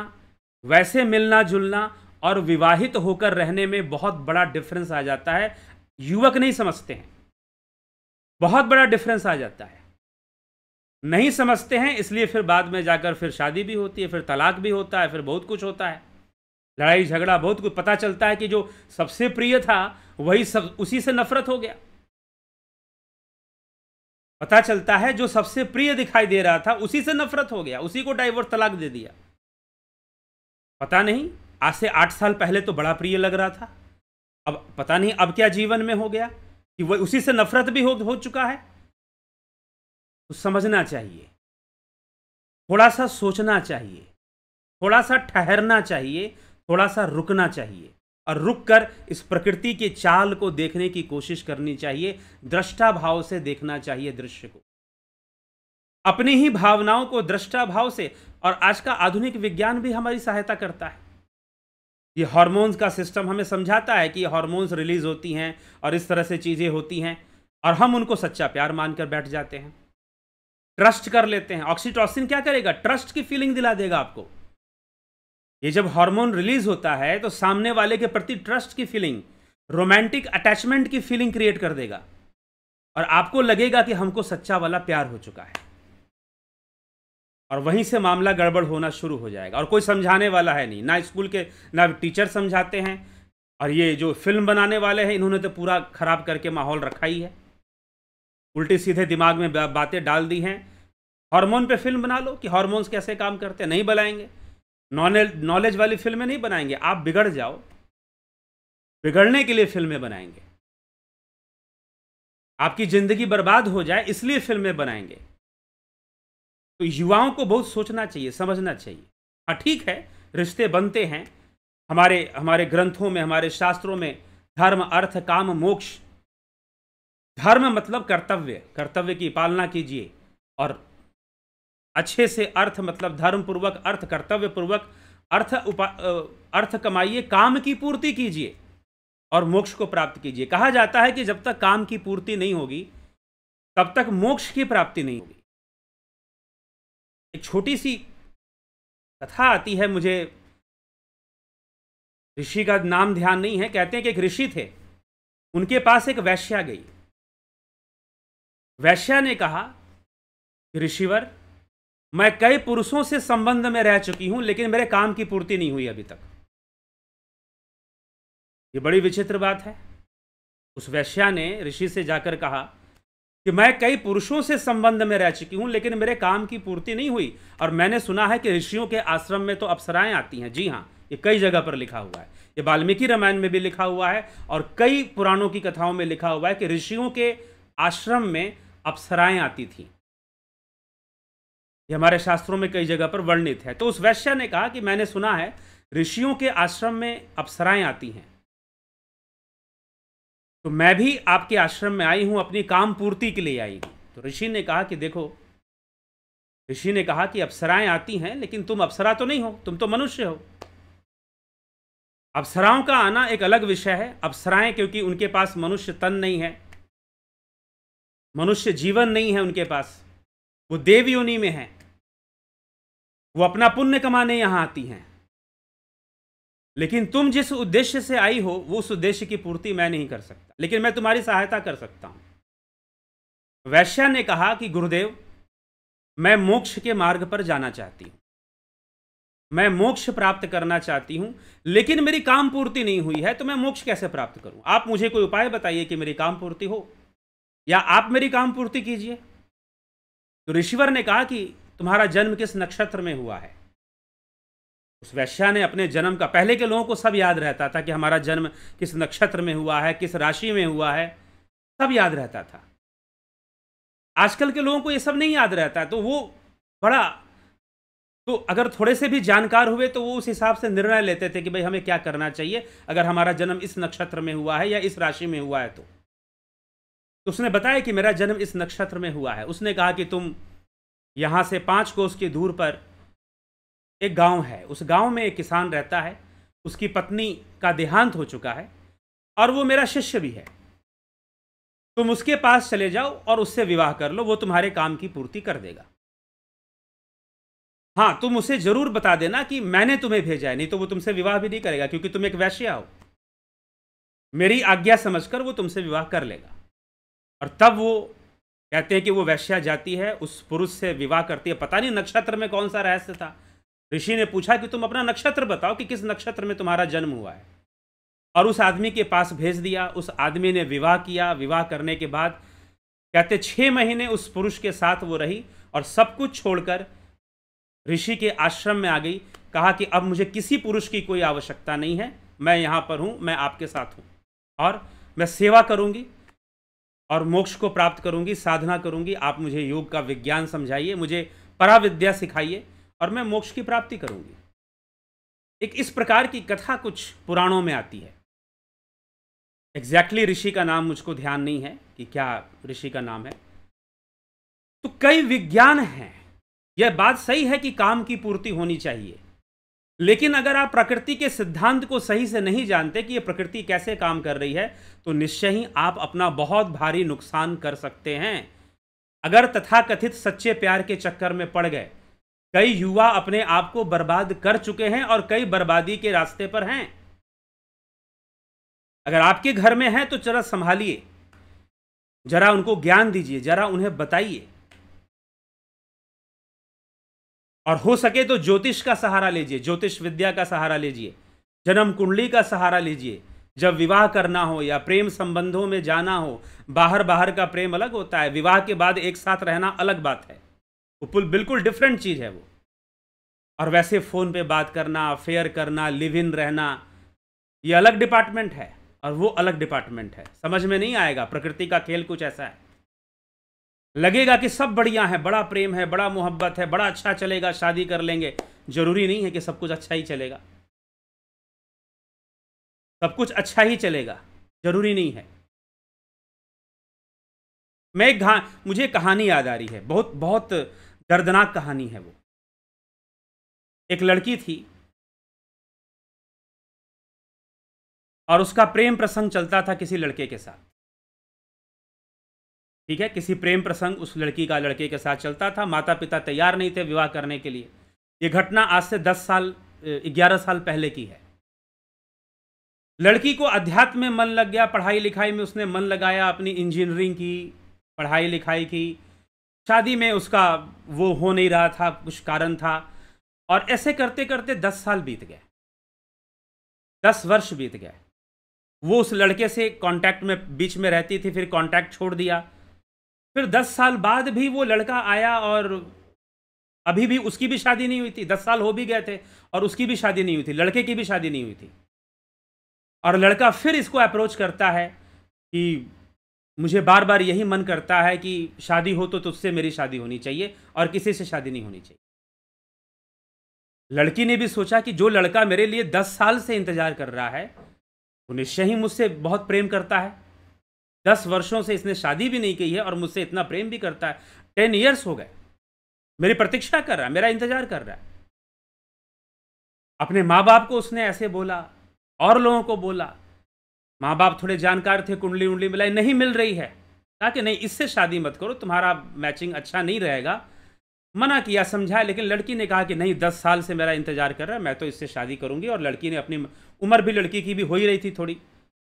वैसे मिलना जुलना और विवाहित होकर रहने में बहुत बड़ा डिफरेंस आ जाता है युवक नहीं समझते हैं बहुत बड़ा डिफरेंस आ जाता है नहीं समझते हैं इसलिए फिर बाद में जाकर फिर शादी भी होती है फिर तलाक भी होता है फिर बहुत कुछ होता है लड़ाई झगड़ा बहुत कुछ पता चलता है कि जो सबसे प्रिय था वही सब उसी से नफरत हो गया पता चलता है जो सबसे प्रिय दिखाई दे रहा था उसी से नफरत हो गया उसी को डाइवोर्स तलाक दे दिया पता नहीं आज से आठ साल पहले तो बड़ा प्रिय लग रहा था अब पता नहीं अब क्या जीवन में हो गया कि वह उसी से नफरत भी हो, हो चुका है तो समझना चाहिए थोड़ा सा सोचना चाहिए थोड़ा सा ठहरना चाहिए थोड़ा सा रुकना चाहिए और रुक कर इस प्रकृति के चाल को देखने की कोशिश करनी चाहिए दृष्टा भाव से देखना चाहिए दृश्य को अपनी ही भावनाओं को दृष्टा भाव से और आज का आधुनिक विज्ञान भी हमारी सहायता करता है ये हार्मोन्स का सिस्टम हमें समझाता है कि हार्मोन्स रिलीज होती हैं और इस तरह से चीज़ें होती हैं और हम उनको सच्चा प्यार मानकर बैठ जाते हैं ट्रस्ट कर लेते हैं ऑक्सीटॉक्सिन क्या करेगा ट्रस्ट की फीलिंग दिला देगा आपको ये जब हार्मोन रिलीज होता है तो सामने वाले के प्रति ट्रस्ट की फीलिंग रोमांटिक अटैचमेंट की फीलिंग क्रिएट कर देगा और आपको लगेगा कि हमको सच्चा वाला प्यार हो चुका है और वहीं से मामला गड़बड़ होना शुरू हो जाएगा और कोई समझाने वाला है नहीं ना स्कूल के ना टीचर समझाते हैं और ये जो फिल्म बनाने वाले हैं इन्होंने तो पूरा खराब करके माहौल रखा ही है उल्टे सीधे दिमाग में बातें डाल दी हैं हार्मोन पे फिल्म बना लो कि हार्मोन्स कैसे काम करते हैं नहीं बनाएंगे नॉलेज वाली फिल्में नहीं बनाएंगे आप बिगड़ जाओ बिगड़ने के लिए फिल्में बनाएंगे आपकी ज़िंदगी बर्बाद हो जाए इसलिए फिल्में बनाएंगे तो युवाओं को बहुत सोचना चाहिए समझना चाहिए हाँ ठीक है रिश्ते बनते हैं हमारे हमारे ग्रंथों में हमारे शास्त्रों में धर्म अर्थ काम मोक्ष धर्म मतलब कर्तव्य कर्तव्य की पालना कीजिए और अच्छे से अर्थ मतलब धर्म पूर्वक अर्थ कर्तव्य पूर्वक अर्थ उपा अर्थ कमाइए काम की पूर्ति कीजिए और मोक्ष को प्राप्त कीजिए कहा जाता है कि जब तक काम की पूर्ति नहीं होगी तब तक मोक्ष की प्राप्ति नहीं होगी एक छोटी सी कथा आती है मुझे ऋषि का नाम ध्यान नहीं है कहते हैं कि एक ऋषि थे उनके पास एक वैश्या गई वैश्या ने कहा ऋषिवर मैं कई पुरुषों से संबंध में रह चुकी हूं लेकिन मेरे काम की पूर्ति नहीं हुई अभी तक ये बड़ी विचित्र बात है उस वैश्या ने ऋषि से जाकर कहा कि मैं कई पुरुषों से संबंध में रह चुकी हूं लेकिन मेरे काम की पूर्ति नहीं हुई और मैंने सुना है कि ऋषियों के आश्रम में तो अप्सराएं आती हैं जी हाँ ये कई जगह पर लिखा हुआ है ये वाल्मीकि रामायण में भी लिखा हुआ है और कई पुराणों की कथाओं में लिखा हुआ है कि ऋषियों के आश्रम में अप्सराएं आती थीं ये हमारे शास्त्रों में कई जगह पर वर्णित है तो उस वैश्य ने कहा कि मैंने सुना है ऋषियों के आश्रम में अप्सराएं आती हैं तो मैं भी आपके आश्रम में आई हूं अपनी काम पूर्ति के लिए आई हूं तो ऋषि ने कहा कि देखो ऋषि ने कहा कि अप्सराएं आती हैं लेकिन तुम अप्सरा तो नहीं हो तुम तो मनुष्य हो अप्सराओं का आना एक अलग विषय है अप्सराएं क्योंकि उनके पास मनुष्य तन नहीं है मनुष्य जीवन नहीं है उनके पास वो देव में हैं वो अपना पुण्य कमाने यहां आती हैं लेकिन तुम जिस उद्देश्य से आई हो वो उस उद्देश्य की पूर्ति मैं नहीं कर सकता लेकिन मैं तुम्हारी सहायता कर सकता हूं वैश्या ने कहा कि गुरुदेव मैं मोक्ष के मार्ग पर जाना चाहती हूं मैं मोक्ष प्राप्त करना चाहती हूं लेकिन मेरी काम पूर्ति नहीं हुई है तो मैं मोक्ष कैसे प्राप्त करूं आप मुझे कोई उपाय बताइए कि मेरी काम पूर्ति हो या आप मेरी काम पूर्ति कीजिए तो ऋषिवर ने कहा कि तुम्हारा जन्म किस नक्षत्र में हुआ है उस वैश्या ने अपने जन्म का पहले के लोगों को सब याद रहता था कि हमारा जन्म किस नक्षत्र में हुआ है किस राशि में हुआ है सब याद रहता था आजकल के लोगों को ये सब नहीं याद रहता तो वो बड़ा तो अगर थोड़े से भी जानकार हुए तो वो उस हिसाब से निर्णय लेते थे कि भाई हमें क्या करना चाहिए अगर हमारा जन्म इस नक्षत्र में हुआ है या इस राशि में हुआ है तो, तो उसने बताया कि मेरा जन्म इस नक्षत्र में हुआ है उसने कहा कि तुम यहाँ से पाँच कोस की दूर पर एक गांव है उस गांव में एक किसान रहता है उसकी पत्नी का देहांत हो चुका है और वो मेरा शिष्य भी है तुम उसके पास चले जाओ और उससे विवाह कर लो वो तुम्हारे काम की पूर्ति कर देगा हाँ तुम उसे जरूर बता देना कि मैंने तुम्हें भेजा है नहीं तो वो तुमसे विवाह भी नहीं करेगा क्योंकि तुम एक वैश्य हो मेरी आज्ञा समझकर वो तुमसे विवाह कर लेगा और तब वो कहते हैं कि वो वैश्या जाती है उस पुरुष से विवाह करती है पता नहीं नक्षत्र में कौन सा रहस्य था ऋषि ने पूछा कि तुम अपना नक्षत्र बताओ कि किस नक्षत्र में तुम्हारा जन्म हुआ है और उस आदमी के पास भेज दिया उस आदमी ने विवाह किया विवाह करने के बाद कहते छः महीने उस पुरुष के साथ वो रही और सब कुछ छोड़कर ऋषि के आश्रम में आ गई कहा कि अब मुझे किसी पुरुष की कोई आवश्यकता नहीं है मैं यहाँ पर हूँ मैं आपके साथ हूँ और मैं सेवा करूँगी और मोक्ष को प्राप्त करूंगी साधना करूंगी आप मुझे योग का विज्ञान समझाइए मुझे पराविद्या सिखाइए और मैं मोक्ष की प्राप्ति करूंगी एक इस प्रकार की कथा कुछ पुराणों में आती है एग्जैक्टली exactly ऋषि का नाम मुझको ध्यान नहीं है कि क्या ऋषि का नाम है तो कई विज्ञान हैं यह बात सही है कि काम की पूर्ति होनी चाहिए लेकिन अगर आप प्रकृति के सिद्धांत को सही से नहीं जानते कि ये प्रकृति कैसे काम कर रही है तो निश्चय ही आप अपना बहुत भारी नुकसान कर सकते हैं अगर तथाकथित सच्चे प्यार के चक्कर में पड़ गए कई युवा अपने आप को बर्बाद कर चुके हैं और कई बर्बादी के रास्ते पर हैं अगर आपके घर में हैं तो जरा संभालिए जरा उनको ज्ञान दीजिए जरा उन्हें बताइए और हो सके तो ज्योतिष का सहारा लीजिए ज्योतिष विद्या का सहारा लीजिए जन्म कुंडली का सहारा लीजिए जब विवाह करना हो या प्रेम संबंधों में जाना हो बाहर बाहर का प्रेम अलग होता है विवाह के बाद एक साथ रहना अलग बात है वो बिल्कुल डिफरेंट चीज़ है वो और वैसे फ़ोन पे बात करना अफेयर करना लिव इन रहना ये अलग डिपार्टमेंट है और वो अलग डिपार्टमेंट है समझ में नहीं आएगा प्रकृति का खेल कुछ ऐसा है लगेगा कि सब बढ़िया है बड़ा प्रेम है बड़ा मोहब्बत है बड़ा अच्छा चलेगा शादी कर लेंगे जरूरी नहीं है कि सब कुछ अच्छा ही चलेगा सब कुछ अच्छा ही चलेगा जरूरी नहीं है मैं एक मुझे कहानी याद आ रही है बहुत बहुत दर्दनाक कहानी है वो एक लड़की थी और उसका प्रेम प्रसंग चलता था किसी लड़के के साथ ठीक है किसी प्रेम प्रसंग उस लड़की का लड़के के साथ चलता था माता पिता तैयार नहीं थे विवाह करने के लिए ये घटना आज से दस साल ग्यारह साल पहले की है लड़की को अध्यात्म में मन लग गया पढ़ाई लिखाई में उसने मन लगाया अपनी इंजीनियरिंग की पढ़ाई लिखाई की शादी में उसका वो हो नहीं रहा था कुछ कारण था और ऐसे करते करते दस साल बीत गए दस वर्ष बीत गए वो उस लड़के से कांटेक्ट में बीच में रहती थी फिर कांटेक्ट छोड़ दिया फिर दस साल बाद भी वो लड़का आया और अभी भी उसकी भी शादी नहीं हुई थी दस साल हो भी गए थे और उसकी भी शादी नहीं हुई थी लड़के की भी शादी नहीं हुई थी और लड़का फिर इसको अप्रोच करता है कि मुझे बार बार यही मन करता है कि शादी हो तो तुझसे मेरी शादी होनी चाहिए और किसी से शादी नहीं होनी चाहिए लड़की ने भी सोचा कि जो लड़का मेरे लिए दस साल से इंतज़ार कर रहा है वो निश्चय ही मुझसे बहुत प्रेम करता है दस वर्षों से इसने शादी भी नहीं की है और मुझसे इतना प्रेम भी करता है टेन ईयर्स हो गए मेरी प्रतीक्षा कर रहा है मेरा इंतजार कर रहा है अपने माँ बाप को उसने ऐसे बोला और लोगों को बोला माँ बाप थोड़े जानकार थे कुंडली उंडली मिलाई नहीं मिल रही है ताकि नहीं इससे शादी मत करो तुम्हारा मैचिंग अच्छा नहीं रहेगा मना किया समझाया लेकिन लड़की ने कहा कि नहीं दस साल से मेरा इंतजार कर रहा है मैं तो इससे शादी करूंगी और लड़की ने अपनी उम्र भी लड़की की भी हो ही रही थी थोड़ी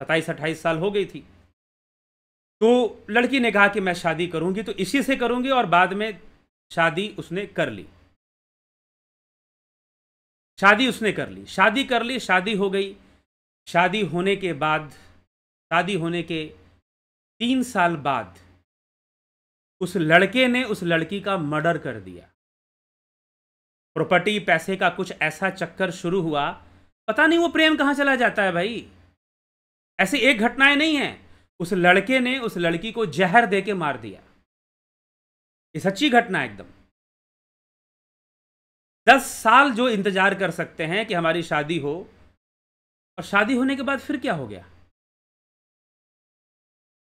सत्ताईस अट्ठाईस साल हो गई थी तो लड़की ने कहा कि मैं शादी करूंगी तो इसी से करूंगी और बाद में शादी उसने कर ली शादी उसने कर ली शादी कर ली शादी हो गई शादी होने के बाद शादी होने के तीन साल बाद उस लड़के ने उस लड़की का मर्डर कर दिया प्रॉपर्टी पैसे का कुछ ऐसा चक्कर शुरू हुआ पता नहीं वो प्रेम कहाँ चला जाता है भाई ऐसी एक घटनाएं नहीं है उस लड़के ने उस लड़की को जहर दे के मार दिया ये सच्ची घटना एकदम दस साल जो इंतजार कर सकते हैं कि हमारी शादी हो और शादी होने के बाद फिर क्या हो गया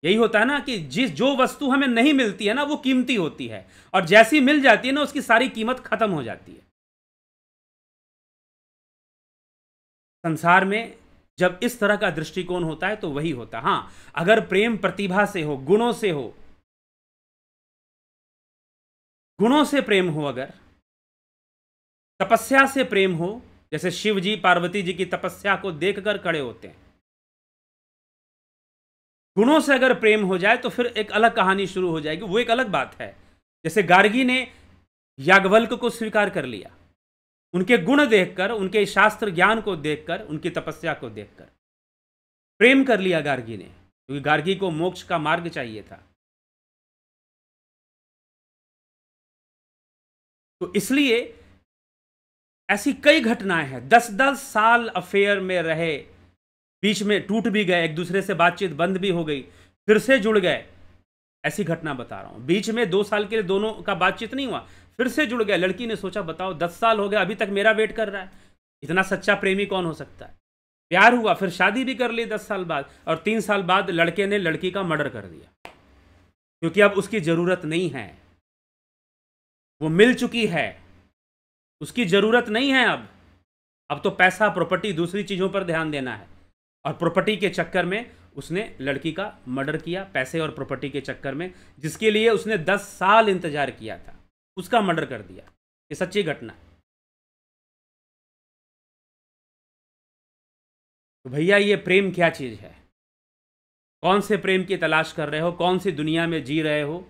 यही होता है ना कि जिस जो वस्तु हमें नहीं मिलती है ना वो कीमती होती है और जैसी मिल जाती है ना उसकी सारी कीमत खत्म हो जाती है संसार में जब इस तरह का दृष्टिकोण होता है तो वही होता हाँ अगर प्रेम प्रतिभा से हो गुणों से हो गुणों से प्रेम हो अगर तपस्या से प्रेम हो जैसे शिव जी पार्वती जी की तपस्या को देखकर खड़े होते हैं गुणों से अगर प्रेम हो जाए तो फिर एक अलग कहानी शुरू हो जाएगी वो एक अलग बात है जैसे गार्गी ने याग्वल्क को स्वीकार कर लिया उनके गुण देखकर उनके शास्त्र ज्ञान को देखकर उनकी तपस्या को देखकर प्रेम कर लिया गार्गी ने क्योंकि गार्गी को मोक्ष का मार्ग चाहिए था तो इसलिए ऐसी कई घटनाएं हैं दस दस साल अफेयर में रहे बीच में टूट भी गए एक दूसरे से बातचीत बंद भी हो गई फिर से जुड़ गए ऐसी घटना बता रहा हूं बीच में दो साल के लिए दोनों का बातचीत नहीं हुआ फिर से जुड़ गया लड़की ने सोचा बताओ दस साल हो गया अभी तक मेरा वेट कर रहा है इतना सच्चा प्रेमी कौन हो सकता है प्यार हुआ फिर शादी भी कर ली दस साल बाद और तीन साल बाद लड़के ने लड़की का मर्डर कर दिया क्योंकि अब उसकी ज़रूरत नहीं है वो मिल चुकी है उसकी ज़रूरत नहीं है अब अब तो पैसा प्रॉपर्टी दूसरी चीज़ों पर ध्यान देना है और प्रॉपर्टी के चक्कर में उसने लड़की का मर्डर किया पैसे और प्रॉपर्टी के चक्कर में जिसके लिए उसने दस साल इंतज़ार किया था उसका मर्डर कर दिया ये सच्ची घटना तो भैया ये प्रेम क्या चीज़ है कौन से प्रेम की तलाश कर रहे हो कौन सी दुनिया में जी रहे हो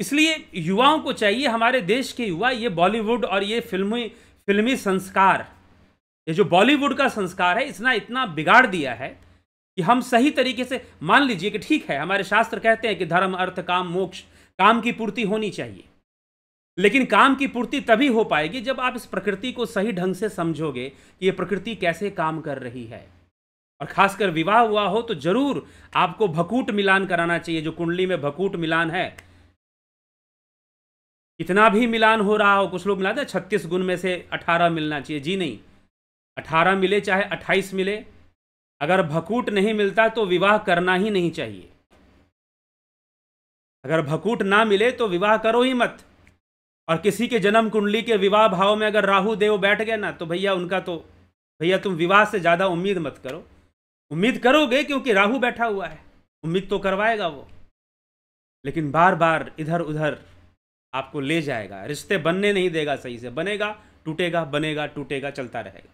इसलिए युवाओं को चाहिए हमारे देश के युवा ये बॉलीवुड और ये फिल्मी फिल्मी संस्कार ये जो बॉलीवुड का संस्कार है इसने इतना बिगाड़ दिया है कि हम सही तरीके से मान लीजिए कि ठीक है हमारे शास्त्र कहते हैं कि धर्म अर्थ काम मोक्ष काम की पूर्ति होनी चाहिए लेकिन काम की पूर्ति तभी हो पाएगी जब आप इस प्रकृति को सही ढंग से समझोगे कि ये प्रकृति कैसे काम कर रही है और खासकर विवाह हुआ हो तो जरूर आपको भकूट मिलान कराना चाहिए जो कुंडली में भकूट मिलान है इतना भी मिलान हो रहा हो कुछ लोग मिलाते हैं छत्तीस गुण में से अठारह मिलना चाहिए जी नहीं अठारह मिले चाहे अट्ठाईस मिले अगर भकूट नहीं मिलता तो विवाह करना ही नहीं चाहिए अगर भकूट ना मिले तो विवाह करो ही मत और किसी के जन्म कुंडली के विवाह भाव में अगर राहु देव बैठ गए ना तो भैया उनका तो भैया तुम विवाह से ज़्यादा उम्मीद मत करो उम्मीद करोगे क्योंकि राहु बैठा हुआ है उम्मीद तो करवाएगा वो लेकिन बार बार इधर उधर आपको ले जाएगा रिश्ते बनने नहीं देगा सही से बनेगा टूटेगा बनेगा टूटेगा चलता रहेगा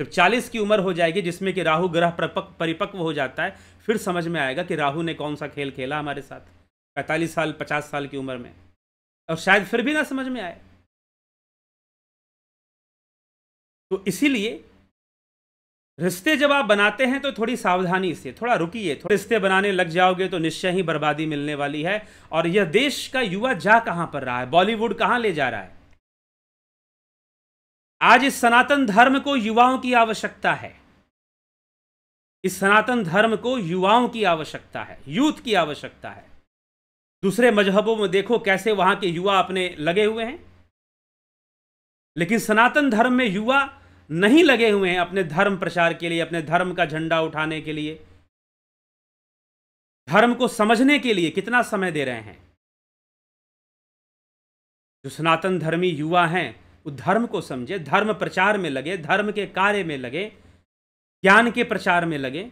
जब तो चालीस की उम्र हो जाएगी जिसमें कि राहु ग्रह परिपक्व हो जाता है फिर समझ में आएगा कि राहु ने कौन सा खेल खेला हमारे साथ पैंतालीस साल पचास साल की उम्र में और शायद फिर भी ना समझ में आए तो इसीलिए रिश्ते जब आप बनाते हैं तो थोड़ी सावधानी से थोड़ा रुकिए थोड़े रिश्ते बनाने लग जाओगे तो निश्चय ही बर्बादी मिलने वाली है और यह देश का युवा जा कहां पर रहा है बॉलीवुड कहां ले जा रहा है आज इस सनातन धर्म को युवाओं की आवश्यकता है इस सनातन धर्म को युवाओं की आवश्यकता है यूथ की आवश्यकता है दूसरे मजहबों में देखो कैसे वहां के युवा अपने लगे हुए हैं लेकिन सनातन धर्म में युवा नहीं लगे हुए हैं अपने धर्म प्रचार के लिए अपने धर्म का झंडा उठाने के लिए धर्म को समझने के लिए कितना समय दे रहे हैं जो सनातन धर्मी युवा हैं वो धर्म को समझे धर्म प्रचार में लगे धर्म के कार्य में लगे ज्ञान के प्रचार में लगे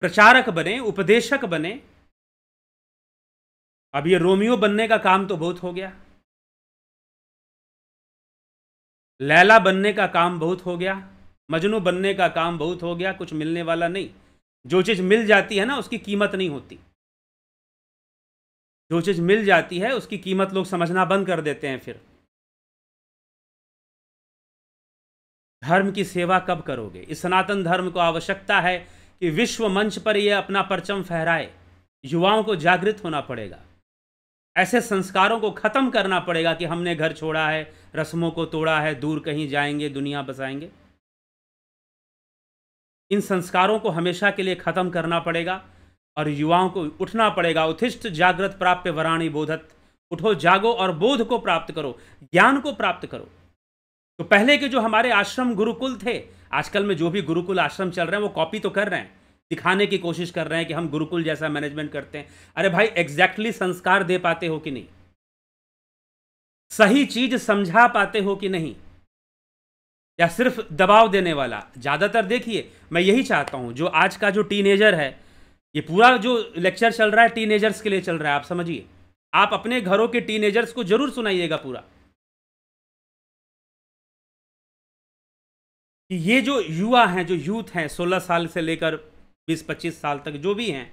प्रचारक बने उपदेशक बने अब ये रोमियो बनने का काम तो बहुत हो गया लैला बनने का काम बहुत हो गया मजनू बनने का काम बहुत हो गया कुछ मिलने वाला नहीं जो चीज़ मिल जाती है ना उसकी कीमत नहीं होती जो चीज़ मिल जाती है उसकी कीमत लोग समझना बंद कर देते हैं फिर धर्म की सेवा कब करोगे इस सनातन धर्म को आवश्यकता है कि विश्व मंच पर यह अपना परचम फहराए युवाओं को जागृत होना पड़ेगा ऐसे संस्कारों को ख़त्म करना पड़ेगा कि हमने घर छोड़ा है रस्मों को तोड़ा है दूर कहीं जाएंगे दुनिया बसाएंगे इन संस्कारों को हमेशा के लिए ख़त्म करना पड़ेगा और युवाओं को उठना पड़ेगा उत्थिष्ट जागृत प्राप्य वराणी बोधत उठो जागो और बोध को प्राप्त करो ज्ञान को प्राप्त करो तो पहले के जो हमारे आश्रम गुरुकुल थे आजकल में जो भी गुरुकुल आश्रम चल रहे हैं वो कॉपी तो कर रहे हैं दिखाने की कोशिश कर रहे हैं कि हम गुरुकुल जैसा मैनेजमेंट करते हैं अरे भाई एग्जैक्टली exactly संस्कार दे पाते हो कि नहीं सही चीज समझा पाते हो कि नहीं या सिर्फ दबाव देने वाला ज़्यादातर देखिए मैं यही चाहता हूं जो आज का जो टीनेजर है ये पूरा जो लेक्चर चल रहा है टीनेजर्स के लिए चल रहा है आप समझिए आप अपने घरों के टीनेजर्स को जरूर सुनाइएगा पूरा कि ये जो युवा हैं जो यूथ हैं 16 साल से लेकर बीस पच्चीस साल तक जो भी हैं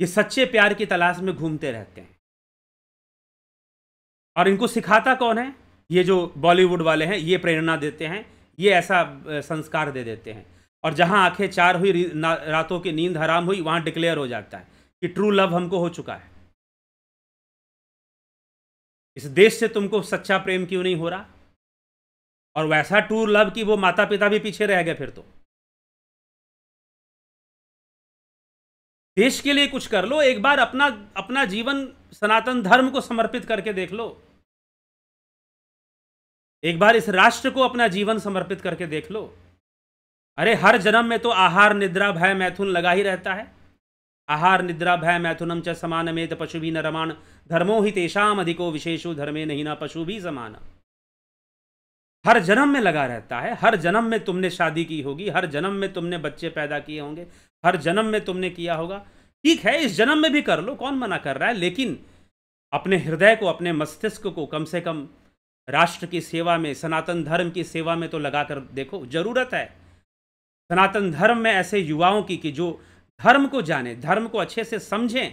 ये सच्चे प्यार की तलाश में घूमते रहते हैं और इनको सिखाता कौन है ये जो बॉलीवुड वाले हैं ये प्रेरणा देते हैं ये ऐसा संस्कार दे देते हैं और जहां आंखें चार हुई रातों की नींद हराम हुई वहां डिक्लेयर हो जाता है कि ट्रू लव हमको हो चुका है इस देश से तुमको सच्चा प्रेम क्यों नहीं हो रहा और वैसा ट्रू लव कि वो माता पिता भी पीछे रह गए फिर तो देश के लिए कुछ कर लो एक बार अपना अपना जीवन सनातन धर्म को समर्पित करके देख लो एक बार इस राष्ट्र को अपना जीवन समर्पित करके देख लो अरे हर जन्म में तो आहार निद्रा भय मैथुन लगा ही रहता है आहार निद्रा भय मैथुनम च समान में पशु भी न रमान धर्मो ही तेषाम अधिको विशेषो धर्मे नहीं ना पशु भी समान हर जन्म में लगा रहता है हर जन्म में तुमने शादी की होगी हर जन्म में तुमने बच्चे पैदा किए होंगे हर जन्म में तुमने किया होगा ठीक है इस जन्म में भी कर लो कौन मना कर रहा है लेकिन अपने हृदय को अपने मस्तिष्क को कम से कम राष्ट्र की सेवा में सनातन धर्म की सेवा में तो लगा कर देखो जरूरत है सनातन धर्म में ऐसे युवाओं की कि जो धर्म को जाने धर्म को अच्छे से समझें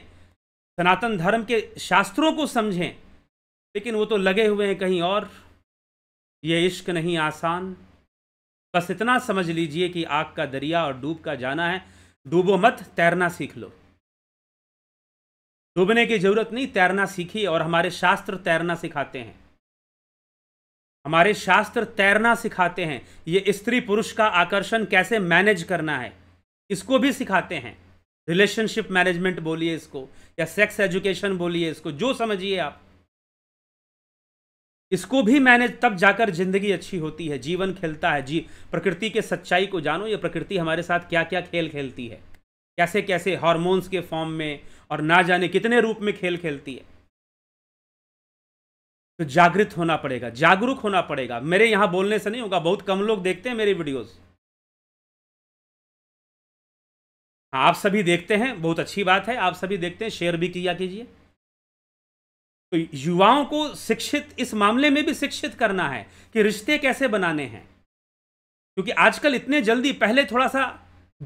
सनातन धर्म के शास्त्रों को समझें लेकिन वो तो लगे हुए हैं कहीं और ये इश्क नहीं आसान बस इतना समझ लीजिए कि आग का दरिया और डूब का जाना है डूबो मत तैरना सीख लो डूबने की ज़रूरत नहीं तैरना सीखिए और हमारे शास्त्र तैरना सिखाते हैं हमारे शास्त्र तैरना सिखाते हैं ये स्त्री पुरुष का आकर्षण कैसे मैनेज करना है इसको भी सिखाते हैं रिलेशनशिप मैनेजमेंट बोलिए इसको या सेक्स एजुकेशन बोलिए इसको जो समझिए आप इसको भी मैंने तब जाकर जिंदगी अच्छी होती है जीवन खेलता है जी प्रकृति के सच्चाई को जानो ये प्रकृति हमारे साथ क्या क्या खेल खेलती है कैसे कैसे हार्मोन्स के फॉर्म में और ना जाने कितने रूप में खेल खेलती है तो जागृत होना पड़ेगा जागरूक होना पड़ेगा मेरे यहां बोलने से नहीं होगा बहुत कम लोग देखते हैं मेरी वीडियोस हाँ, आप सभी देखते हैं बहुत अच्छी बात है आप सभी देखते हैं शेयर भी किया कीजिए तो युवाओं को शिक्षित इस मामले में भी शिक्षित करना है कि रिश्ते कैसे बनाने हैं क्योंकि आजकल इतने जल्दी पहले थोड़ा सा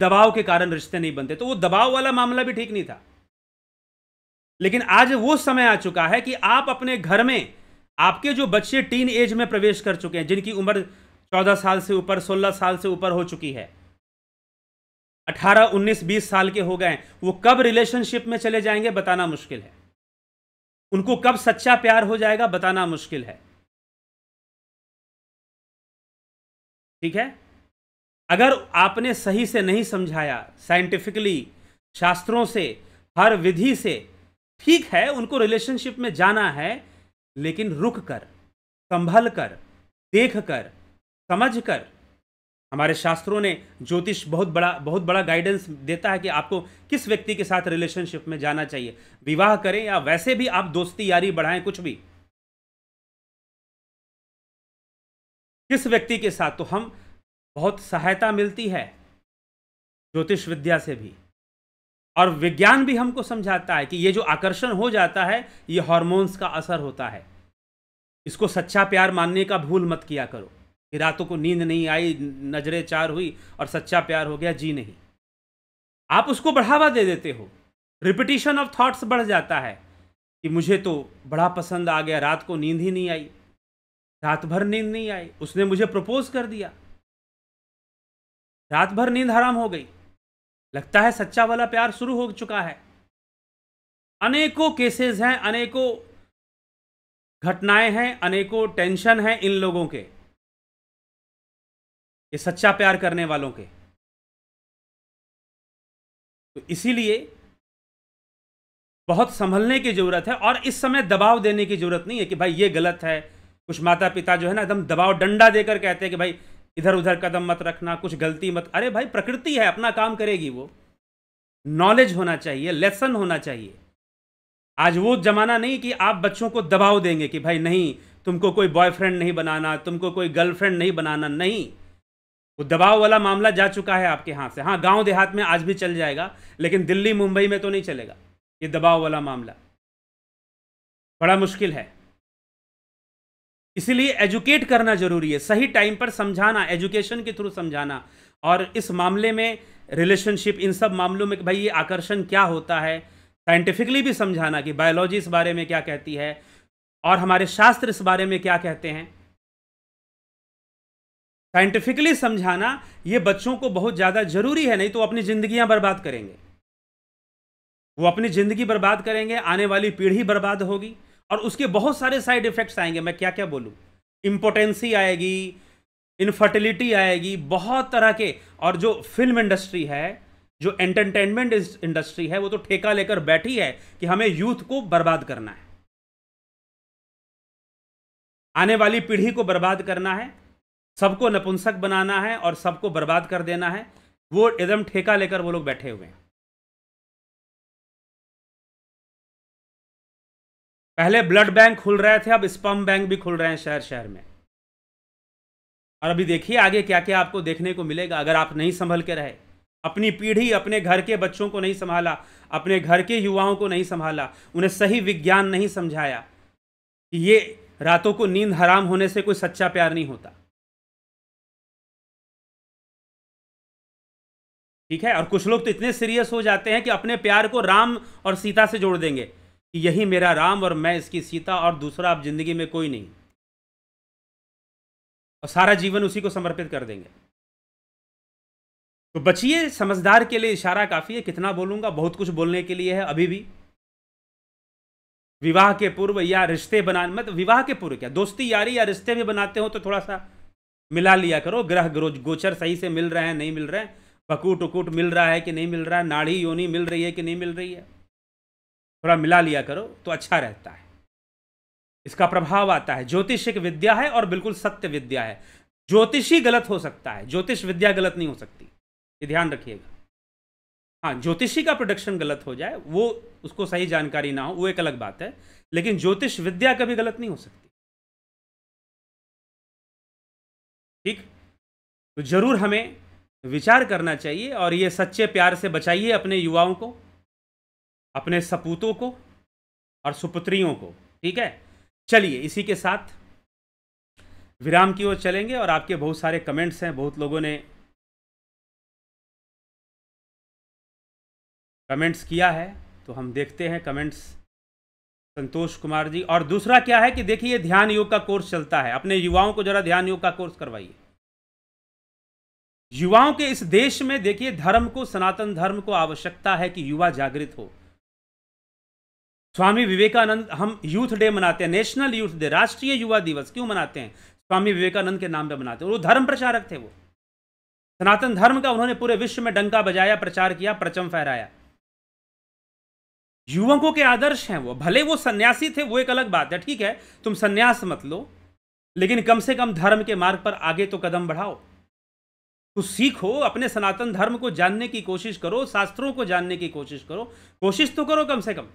दबाव के कारण रिश्ते नहीं बनते तो वो दबाव वाला मामला भी ठीक नहीं था लेकिन आज वो समय आ चुका है कि आप अपने घर में आपके जो बच्चे टीन एज में प्रवेश कर चुके हैं जिनकी उम्र चौदह साल से ऊपर सोलह साल से ऊपर हो चुकी है अठारह उन्नीस बीस साल के हो गए वो कब रिलेशनशिप में चले जाएंगे बताना मुश्किल है उनको कब सच्चा प्यार हो जाएगा बताना मुश्किल है ठीक है अगर आपने सही से नहीं समझाया साइंटिफिकली शास्त्रों से हर विधि से ठीक है उनको रिलेशनशिप में जाना है लेकिन रुक कर संभल कर देख कर समझ कर हमारे शास्त्रों ने ज्योतिष बहुत बड़ा बहुत बड़ा गाइडेंस देता है कि आपको किस व्यक्ति के साथ रिलेशनशिप में जाना चाहिए विवाह करें या वैसे भी आप दोस्ती यारी बढ़ाएं कुछ भी किस व्यक्ति के साथ तो हम बहुत सहायता मिलती है ज्योतिष विद्या से भी और विज्ञान भी हमको समझाता है कि ये जो आकर्षण हो जाता है ये हॉर्मोन्स का असर होता है इसको सच्चा प्यार मानने का भूल मत किया करो कि रातों को नींद नहीं आई नजरें चार हुई और सच्चा प्यार हो गया जी नहीं आप उसको बढ़ावा दे देते हो रिपीटिशन ऑफ थॉट्स बढ़ जाता है कि मुझे तो बड़ा पसंद आ गया रात को नींद ही नहीं आई रात भर नींद नहीं आई उसने मुझे प्रपोज कर दिया रात भर नींद हराम हो गई लगता है सच्चा वाला प्यार शुरू हो चुका है अनेकों केसेस हैं अनेकों घटनाएं हैं अनेकों टेंशन हैं इन लोगों के ये सच्चा प्यार करने वालों के तो इसीलिए बहुत संभलने की ज़रूरत है और इस समय दबाव देने की ज़रूरत नहीं है कि भाई ये गलत है कुछ माता पिता जो है ना एकदम दबाव डंडा देकर कहते हैं कि भाई इधर उधर कदम मत रखना कुछ गलती मत अरे भाई प्रकृति है अपना काम करेगी वो नॉलेज होना चाहिए लेसन होना चाहिए आज वो ज़माना नहीं कि आप बच्चों को दबाव देंगे कि भाई नहीं तुमको कोई बॉयफ्रेंड नहीं बनाना तुमको कोई गर्लफ्रेंड नहीं बनाना नहीं वो दबाव वाला मामला जा चुका है आपके हाथ से हाँ गांव देहात में आज भी चल जाएगा लेकिन दिल्ली मुंबई में तो नहीं चलेगा ये दबाव वाला मामला बड़ा मुश्किल है इसीलिए एजुकेट करना जरूरी है सही टाइम पर समझाना एजुकेशन के थ्रू समझाना और इस मामले में रिलेशनशिप इन सब मामलों में भाई ये आकर्षण क्या होता है साइंटिफिकली भी समझाना कि बायोलॉजी इस बारे में क्या कहती है और हमारे शास्त्र इस बारे में क्या कहते हैं साइंटिफिकली समझाना ये बच्चों को बहुत ज़्यादा ज़रूरी है नहीं तो अपनी जिंदगियां बर्बाद करेंगे वो अपनी ज़िंदगी बर्बाद करेंगे आने वाली पीढ़ी बर्बाद होगी और उसके बहुत सारे साइड इफ़ेक्ट्स आएंगे मैं क्या क्या बोलूँ इम्पोटेंसी आएगी इनफर्टिलिटी आएगी बहुत तरह के और जो फिल्म इंडस्ट्री है जो एंटरटेनमेंट इंडस्ट्री है वो तो ठेका लेकर बैठी है कि हमें यूथ को बर्बाद करना है आने वाली पीढ़ी को बर्बाद करना है सबको नपुंसक बनाना है और सबको बर्बाद कर देना है वो एकदम ठेका लेकर वो लोग बैठे हुए हैं पहले ब्लड बैंक खुल रहे थे अब स्पम बैंक भी खुल रहे हैं शहर शहर में और अभी देखिए आगे क्या क्या आपको देखने को मिलेगा अगर आप नहीं संभल के रहे अपनी पीढ़ी अपने घर के बच्चों को नहीं संभाला अपने घर के युवाओं को नहीं संभाला उन्हें सही विज्ञान नहीं समझाया कि ये रातों को नींद हराम होने से कोई सच्चा प्यार नहीं होता ठीक है और कुछ लोग तो इतने सीरियस हो जाते हैं कि अपने प्यार को राम और सीता से जोड़ देंगे कि यही मेरा राम और मैं इसकी सीता और दूसरा आप जिंदगी में कोई नहीं और सारा जीवन उसी को समर्पित कर देंगे तो बचिए समझदार के लिए इशारा काफ़ी है कितना बोलूंगा बहुत कुछ बोलने के लिए है अभी भी विवाह के पूर्व या रिश्ते बना मतलब विवाह के पूर्व क्या दोस्ती यारी या रिश्ते भी बनाते हो तो थोड़ा सा मिला लिया करो ग्रह गोचर सही से मिल रहे हैं नहीं मिल रहे हैं पकूट उकूट मिल रहा है कि नहीं मिल रहा है नाड़ी योनी मिल रही है कि नहीं मिल रही है थोड़ा मिला लिया करो तो अच्छा रहता है इसका प्रभाव आता है ज्योतिष एक विद्या है और बिल्कुल सत्य विद्या है ज्योतिषी गलत हो सकता है ज्योतिष विद्या गलत नहीं हो सकती ये ध्यान रखिएगा हाँ ज्योतिषी का प्रोडक्शन गलत हो जाए वो उसको सही जानकारी ना हो वो एक अलग बात है लेकिन ज्योतिष विद्या कभी गलत नहीं हो सकती ठीक तो जरूर हमें विचार करना चाहिए और ये सच्चे प्यार से बचाइए अपने युवाओं को अपने सपूतों को और सुपुत्रियों को ठीक है चलिए इसी के साथ विराम की ओर चलेंगे और आपके बहुत सारे कमेंट्स हैं बहुत लोगों ने कमेंट्स किया है तो हम देखते हैं कमेंट्स संतोष कुमार जी और दूसरा क्या है कि देखिए ध्यान योग का कोर्स चलता है अपने युवाओं को जरा ध्यान योग का कोर्स करवाइए युवाओं के इस देश में देखिए धर्म को सनातन धर्म को आवश्यकता है कि युवा जागृत हो स्वामी विवेकानंद हम यूथ डे मनाते हैं नेशनल यूथ डे राष्ट्रीय युवा दिवस क्यों मनाते हैं स्वामी विवेकानंद के नाम पे मनाते हैं वो धर्म प्रचारक थे वो सनातन धर्म का उन्होंने पूरे विश्व में डंका बजाया प्रचार किया प्रचम फहराया युवकों के आदर्श हैं वो भले वो सन्यासी थे वो एक अलग बात है ठीक है तुम सन्यास मत लो लेकिन कम से कम धर्म के मार्ग पर आगे तो कदम बढ़ाओ तो सीखो अपने सनातन धर्म को जानने की कोशिश करो शास्त्रों को जानने की कोशिश करो कोशिश तो करो कम से कम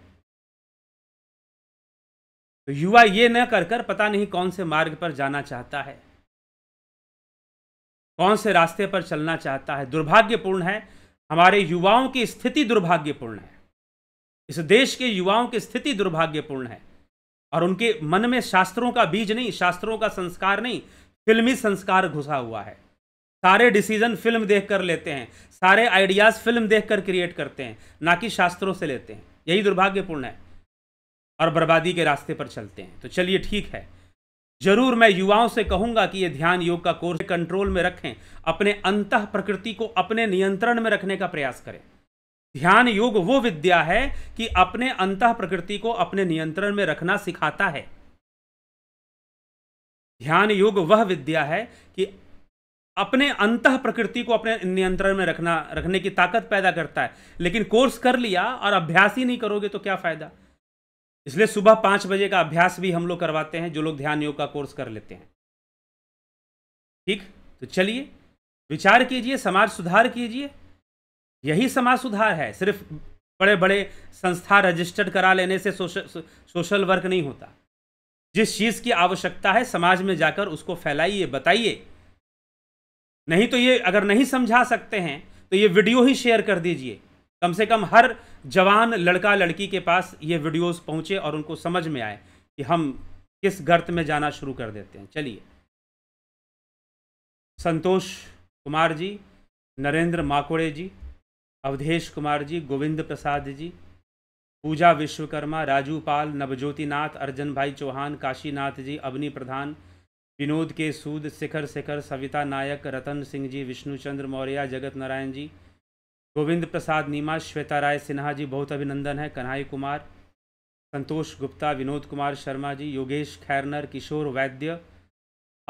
तो युवा ये न कर कर पता नहीं कौन से मार्ग पर जाना चाहता है कौन से रास्ते पर चलना चाहता है दुर्भाग्यपूर्ण है हमारे युवाओं की स्थिति दुर्भाग्यपूर्ण है इस देश के युवाओं की स्थिति दुर्भाग्यपूर्ण है और उनके मन में शास्त्रों का बीज नहीं शास्त्रों का संस्कार नहीं फिल्मी संस्कार घुसा हुआ है सारे डिसीजन फिल्म देख कर लेते हैं सारे आइडियाज़ फिल्म देख कर क्रिएट करते हैं ना कि शास्त्रों से लेते हैं यही दुर्भाग्यपूर्ण है और बर्बादी के रास्ते पर चलते हैं तो चलिए ठीक है जरूर मैं युवाओं से कहूंगा कि ये ध्यान योग का कोर्स कंट्रोल में रखें अपने अंत प्रकृति को अपने नियंत्रण में रखने का प्रयास करें ध्यान योग वो विद्या है कि अपने अंत प्रकृति को अपने नियंत्रण में रखना सिखाता है ध्यान योग वह विद्या है कि अपने अंत प्रकृति को अपने नियंत्रण में रखना रखने की ताकत पैदा करता है लेकिन कोर्स कर लिया और अभ्यास ही नहीं करोगे तो क्या फ़ायदा इसलिए सुबह पांच बजे का अभ्यास भी हम लोग करवाते हैं जो लोग ध्यान योग का कोर्स कर लेते हैं ठीक तो चलिए विचार कीजिए समाज सुधार कीजिए यही समाज सुधार है सिर्फ बड़े बड़े संस्था रजिस्टर्ड करा लेने से सोशल सोशल वर्क नहीं होता जिस चीज़ की आवश्यकता है समाज में जाकर उसको फैलाइए बताइए नहीं तो ये अगर नहीं समझा सकते हैं तो ये वीडियो ही शेयर कर दीजिए कम से कम हर जवान लड़का लड़की के पास ये वीडियोस पहुंचे और उनको समझ में आए कि हम किस गर्त में जाना शुरू कर देते हैं चलिए संतोष कुमार जी नरेंद्र माकोड़े जी अवधेश कुमार जी गोविंद प्रसाद जी पूजा विश्वकर्मा राजू पाल नवज्योति नाथ अर्जन भाई चौहान काशीनाथ जी अवनी प्रधान विनोद के सूद शिखर शिखर सविता नायक रतन सिंह जी विष्णुचंद्र मौर्या जगत नारायण जी गोविंद प्रसाद नीमा श्वेता राय सिन्हा जी बहुत अभिनंदन है कन्हई कुमार संतोष गुप्ता विनोद कुमार शर्मा जी योगेश खैरनर किशोर वैद्य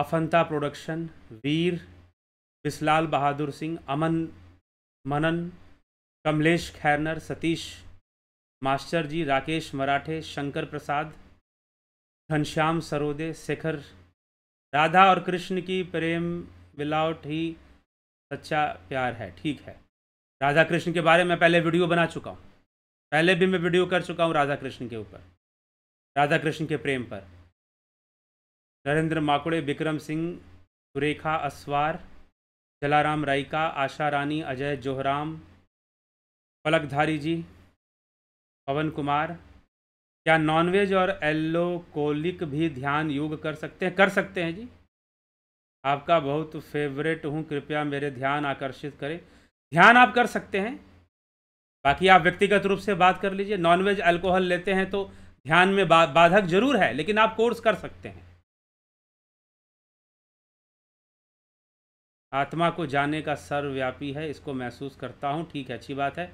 अफंता प्रोडक्शन वीर बिस्लाल बहादुर सिंह अमन मनन कमलेश खैरनर सतीश मास्टर जी राकेश मराठे शंकर प्रसाद घनश्याम सरोदे शेखर राधा और कृष्ण की प्रेम विलाउट ही सच्चा प्यार है ठीक है राधा कृष्ण के बारे में पहले वीडियो बना चुका हूँ पहले भी मैं वीडियो कर चुका हूँ राधा कृष्ण के ऊपर राधा कृष्ण के प्रेम पर नरेंद्र माकुड़े विक्रम सिंह सुरेखा असवार जलाराम रायका आशा रानी अजय जोहराम पलकधारी जी पवन कुमार क्या नॉनवेज और एल्कोहलिक भी ध्यान योग कर सकते हैं कर सकते हैं जी आपका बहुत फेवरेट हूँ कृपया मेरे ध्यान आकर्षित करें ध्यान आप कर सकते हैं बाकी आप व्यक्तिगत रूप से बात कर लीजिए नॉनवेज अल्कोहल लेते हैं तो ध्यान में बा, बाधक जरूर है लेकिन आप कोर्स कर सकते हैं आत्मा को जाने का सर्वव्यापी है इसको महसूस करता हूँ ठीक है अच्छी बात है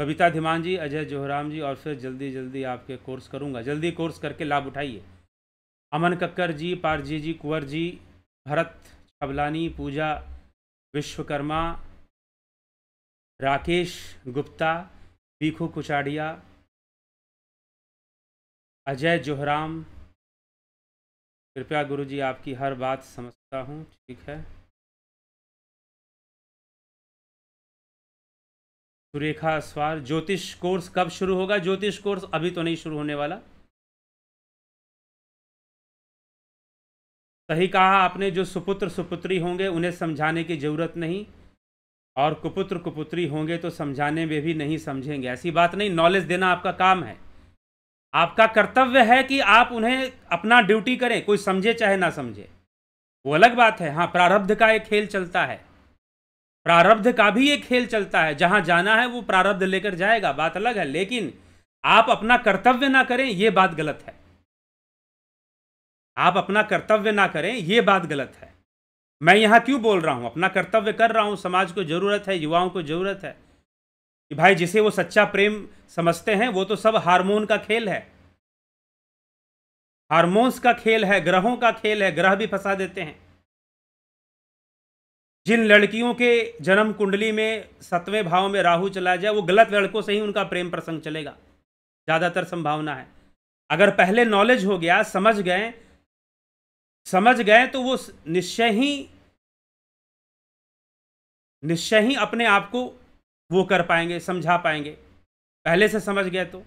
बबीता धीमान जी अजय जोहराम जी और फिर जल्दी जल्दी आपके कोर्स करूँगा जल्दी कोर्स करके लाभ उठाइए अमन कक्कर जी पारजी जी कुंवर जी भरत छबलानी पूजा विश्वकर्मा राकेश गुप्ता भीखू कुचाडिया अजय जोहराम कृपया गुरु जी आपकी हर बात समझता हूँ ठीक है सुरेखा स्वार ज्योतिष कोर्स कब शुरू होगा ज्योतिष कोर्स अभी तो नहीं शुरू होने वाला सही कहा आपने जो सुपुत्र सुपुत्री होंगे उन्हें समझाने की ज़रूरत नहीं और कुपुत्र कुपुत्री होंगे तो समझाने में भी नहीं समझेंगे ऐसी बात नहीं नॉलेज देना आपका काम है आपका कर्तव्य है कि आप उन्हें अपना ड्यूटी करें कोई समझे चाहे ना समझे वो अलग बात है हाँ प्रारब्ध का एक खेल चलता है प्रारब्ध का भी ये खेल चलता है जहां जाना है वो प्रारब्ध लेकर जाएगा बात अलग है लेकिन आप अपना कर्तव्य ना करें ये बात गलत है आप अपना कर्तव्य ना करें ये बात गलत है मैं यहां क्यों बोल रहा हूं अपना कर्तव्य कर रहा हूं समाज को ज़रूरत है युवाओं को ज़रूरत है कि भाई जिसे वो सच्चा प्रेम समझते हैं वो तो सब हार्मोन का खेल है हार्मोन्स का खेल है ग्रहों का खेल है ग्रह भी फंसा देते हैं जिन लड़कियों के जन्म कुंडली में सतवें भाव में राहु चला जाए वो गलत लड़कों से ही उनका प्रेम प्रसंग चलेगा ज़्यादातर संभावना है अगर पहले नॉलेज हो गया समझ गए समझ गए तो वो निश्चय ही निश्चय ही अपने आप को वो कर पाएंगे समझा पाएंगे पहले से समझ गए तो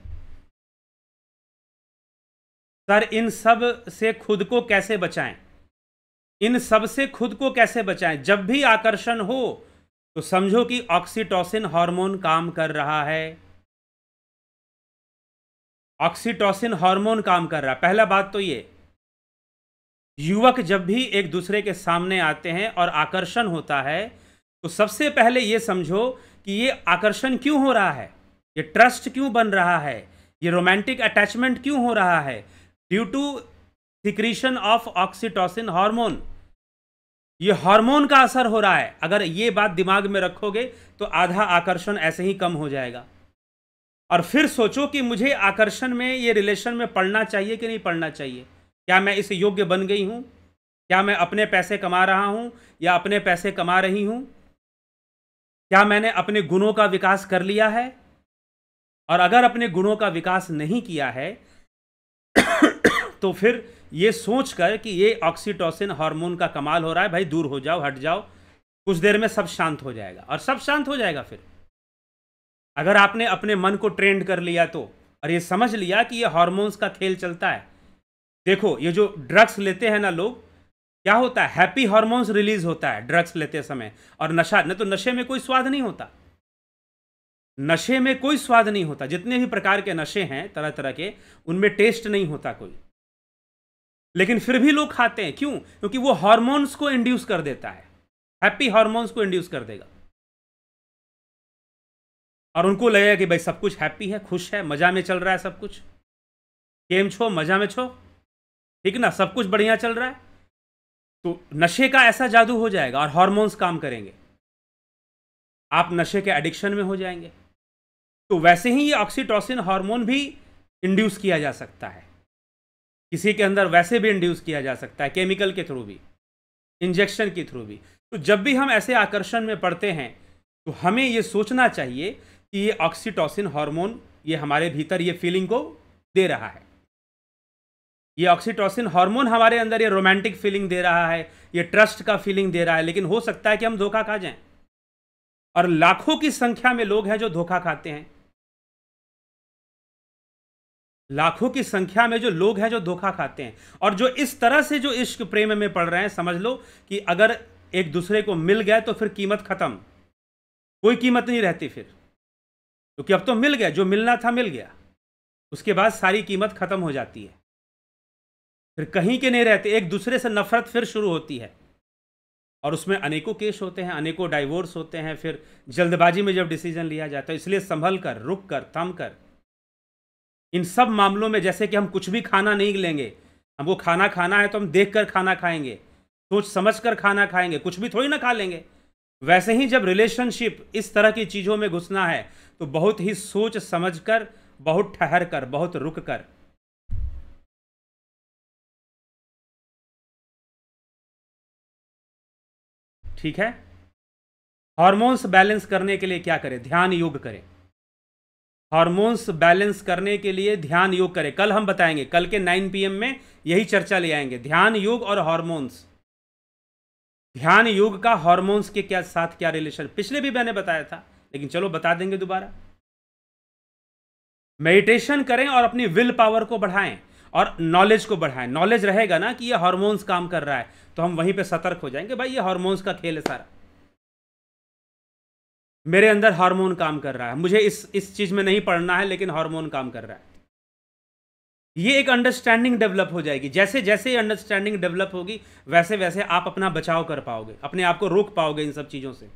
सर इन सब से खुद को कैसे बचाएं इन सब से खुद को कैसे बचाएं जब भी आकर्षण हो तो समझो कि ऑक्सीटोसिन हार्मोन काम कर रहा है ऑक्सीटोसिन हार्मोन काम कर रहा है पहला बात तो ये युवक जब भी एक दूसरे के सामने आते हैं और आकर्षण होता है तो सबसे पहले ये समझो कि ये आकर्षण क्यों हो रहा है ये ट्रस्ट क्यों बन रहा है ये रोमांटिक अटैचमेंट क्यों हो रहा है due to secretion of oxytocin hormone ये हार्मोन का असर हो रहा है अगर ये बात दिमाग में रखोगे तो आधा आकर्षण ऐसे ही कम हो जाएगा और फिर सोचो कि मुझे आकर्षण में ये रिलेशन में पढ़ना चाहिए कि नहीं पढ़ना चाहिए क्या मैं इस योग्य बन गई हूँ क्या मैं अपने पैसे कमा रहा हूँ या अपने पैसे कमा रही हूँ क्या मैंने अपने गुणों का विकास कर लिया है और अगर अपने गुणों का विकास नहीं किया है तो फिर ये सोच कर कि ये ऑक्सीटोसिन हार्मोन का कमाल हो रहा है भाई दूर हो जाओ हट जाओ कुछ देर में सब शांत हो जाएगा और सब शांत हो जाएगा फिर अगर आपने अपने मन को ट्रेंड कर लिया तो और ये समझ लिया कि ये हार्मोन्स का खेल चलता है देखो ये जो ड्रग्स लेते हैं ना लोग क्या होता है हैप्पी हार्मोन्स रिलीज होता है ड्रग्स लेते समय और नशा नहीं तो नशे में कोई स्वाद नहीं होता नशे में कोई स्वाद नहीं होता जितने भी प्रकार के नशे हैं तरह तरह के उनमें टेस्ट नहीं होता कोई लेकिन फिर भी लोग खाते हैं क्यों क्योंकि वो हार्मोन्स को इंड्यूस कर देता है हैप्पी हार्मोन्स को इंड्यूस कर देगा और उनको लगेगा कि भाई सब कुछ हैप्पी है खुश है मज़ा में चल रहा है सब कुछ गेम छो मज़ा में छो ठीक ना सब कुछ बढ़िया चल रहा है तो नशे का ऐसा जादू हो जाएगा और हॉर्मोन्स काम करेंगे आप नशे के एडिक्शन में हो जाएंगे तो वैसे ही ये ऑक्सीटोसिन हार्मोन भी इंड्यूस किया जा सकता है किसी के अंदर वैसे भी इंड्यूस किया जा सकता है केमिकल के थ्रू भी इंजेक्शन के थ्रू भी तो जब भी हम ऐसे आकर्षण में पड़ते हैं तो हमें ये सोचना चाहिए कि ये ऑक्सीटोसिन हार्मोन ये हमारे भीतर ये फीलिंग को दे रहा है ये ऑक्सीटोसिन हार्मोन हमारे अंदर ये रोमांटिक फीलिंग दे रहा है ये ट्रस्ट का फीलिंग दे रहा है लेकिन हो सकता है कि हम धोखा खा जाएं और लाखों की संख्या में लोग हैं जो धोखा खाते हैं लाखों की संख्या में जो लोग हैं जो धोखा खाते हैं और जो इस तरह से जो इश्क प्रेम में पड़ रहे हैं समझ लो कि अगर एक दूसरे को मिल गए तो फिर कीमत खत्म कोई कीमत नहीं रहती फिर क्योंकि तो अब तो मिल गया जो मिलना था मिल गया उसके बाद सारी कीमत खत्म हो जाती है फिर कहीं के नहीं रहते एक दूसरे से नफरत फिर शुरू होती है और उसमें अनेकों केस होते हैं अनेकों डाइवोर्स होते हैं फिर जल्दबाजी में जब डिसीजन लिया जाता है इसलिए संभल कर रुक कर थम कर इन सब मामलों में जैसे कि हम कुछ भी खाना नहीं लेंगे हमको खाना खाना है तो हम देख कर खाना खाएंगे सोच समझ कर खाना खाएंगे कुछ भी थोड़ी ना खा लेंगे वैसे ही जब रिलेशनशिप इस तरह की चीज़ों में घुसना है तो बहुत ही सोच समझ कर बहुत ठहर कर बहुत रुक कर ठीक है हार्मोन्स बैलेंस करने के लिए क्या करें ध्यान योग करें हार्मोन्स बैलेंस करने के लिए ध्यान योग करें कल हम बताएंगे कल के 9 पीएम में यही चर्चा ले आएंगे ध्यान योग और हार्मोन्स ध्यान योग का हार्मोन्स के क्या साथ क्या रिलेशन पिछले भी मैंने बताया था लेकिन चलो बता देंगे दोबारा मेडिटेशन करें और अपनी विल पावर को बढ़ाएं और नॉलेज को बढ़ाएं नॉलेज रहेगा ना कि ये हार्मोन्स काम कर रहा है तो हम वहीं पे सतर्क हो जाएंगे भाई ये हार्मोन्स का खेल है सारा मेरे अंदर हार्मोन काम कर रहा है मुझे इस इस चीज़ में नहीं पढ़ना है लेकिन हार्मोन काम कर रहा है ये एक अंडरस्टैंडिंग डेवलप हो जाएगी जैसे जैसे ये अंडरस्टैंडिंग डेवलप होगी वैसे वैसे आप अपना बचाव कर पाओगे अपने आप को रोक पाओगे इन सब चीज़ों से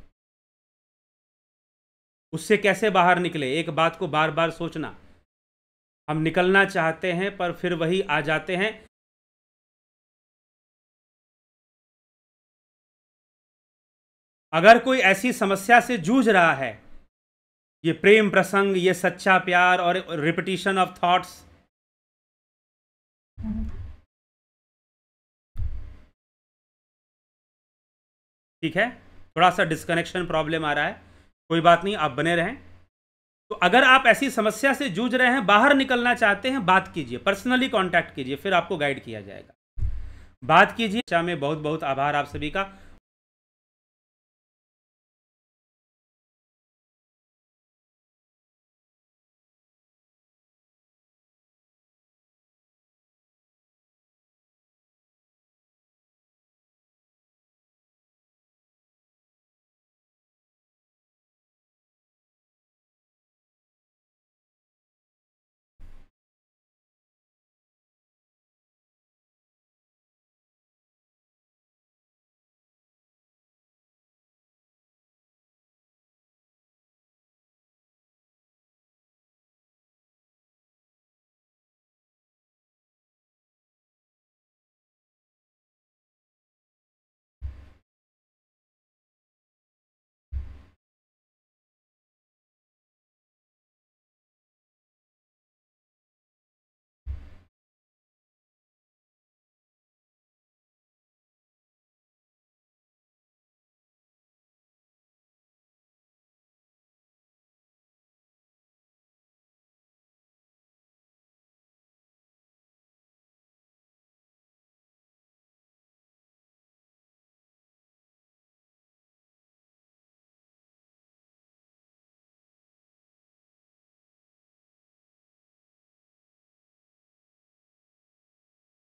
उससे कैसे बाहर निकले एक बात को बार बार सोचना हम निकलना चाहते हैं पर फिर वही आ जाते हैं अगर कोई ऐसी समस्या से जूझ रहा है ये प्रेम प्रसंग ये सच्चा प्यार और रिपीटिशन ऑफ थॉट्स ठीक है थोड़ा सा डिस्कनेक्शन प्रॉब्लम आ रहा है कोई बात नहीं आप बने रहें तो अगर आप ऐसी समस्या से जूझ रहे हैं बाहर निकलना चाहते हैं बात कीजिए पर्सनली कांटेक्ट कीजिए फिर आपको गाइड किया जाएगा बात कीजिए में बहुत बहुत आभार आप सभी का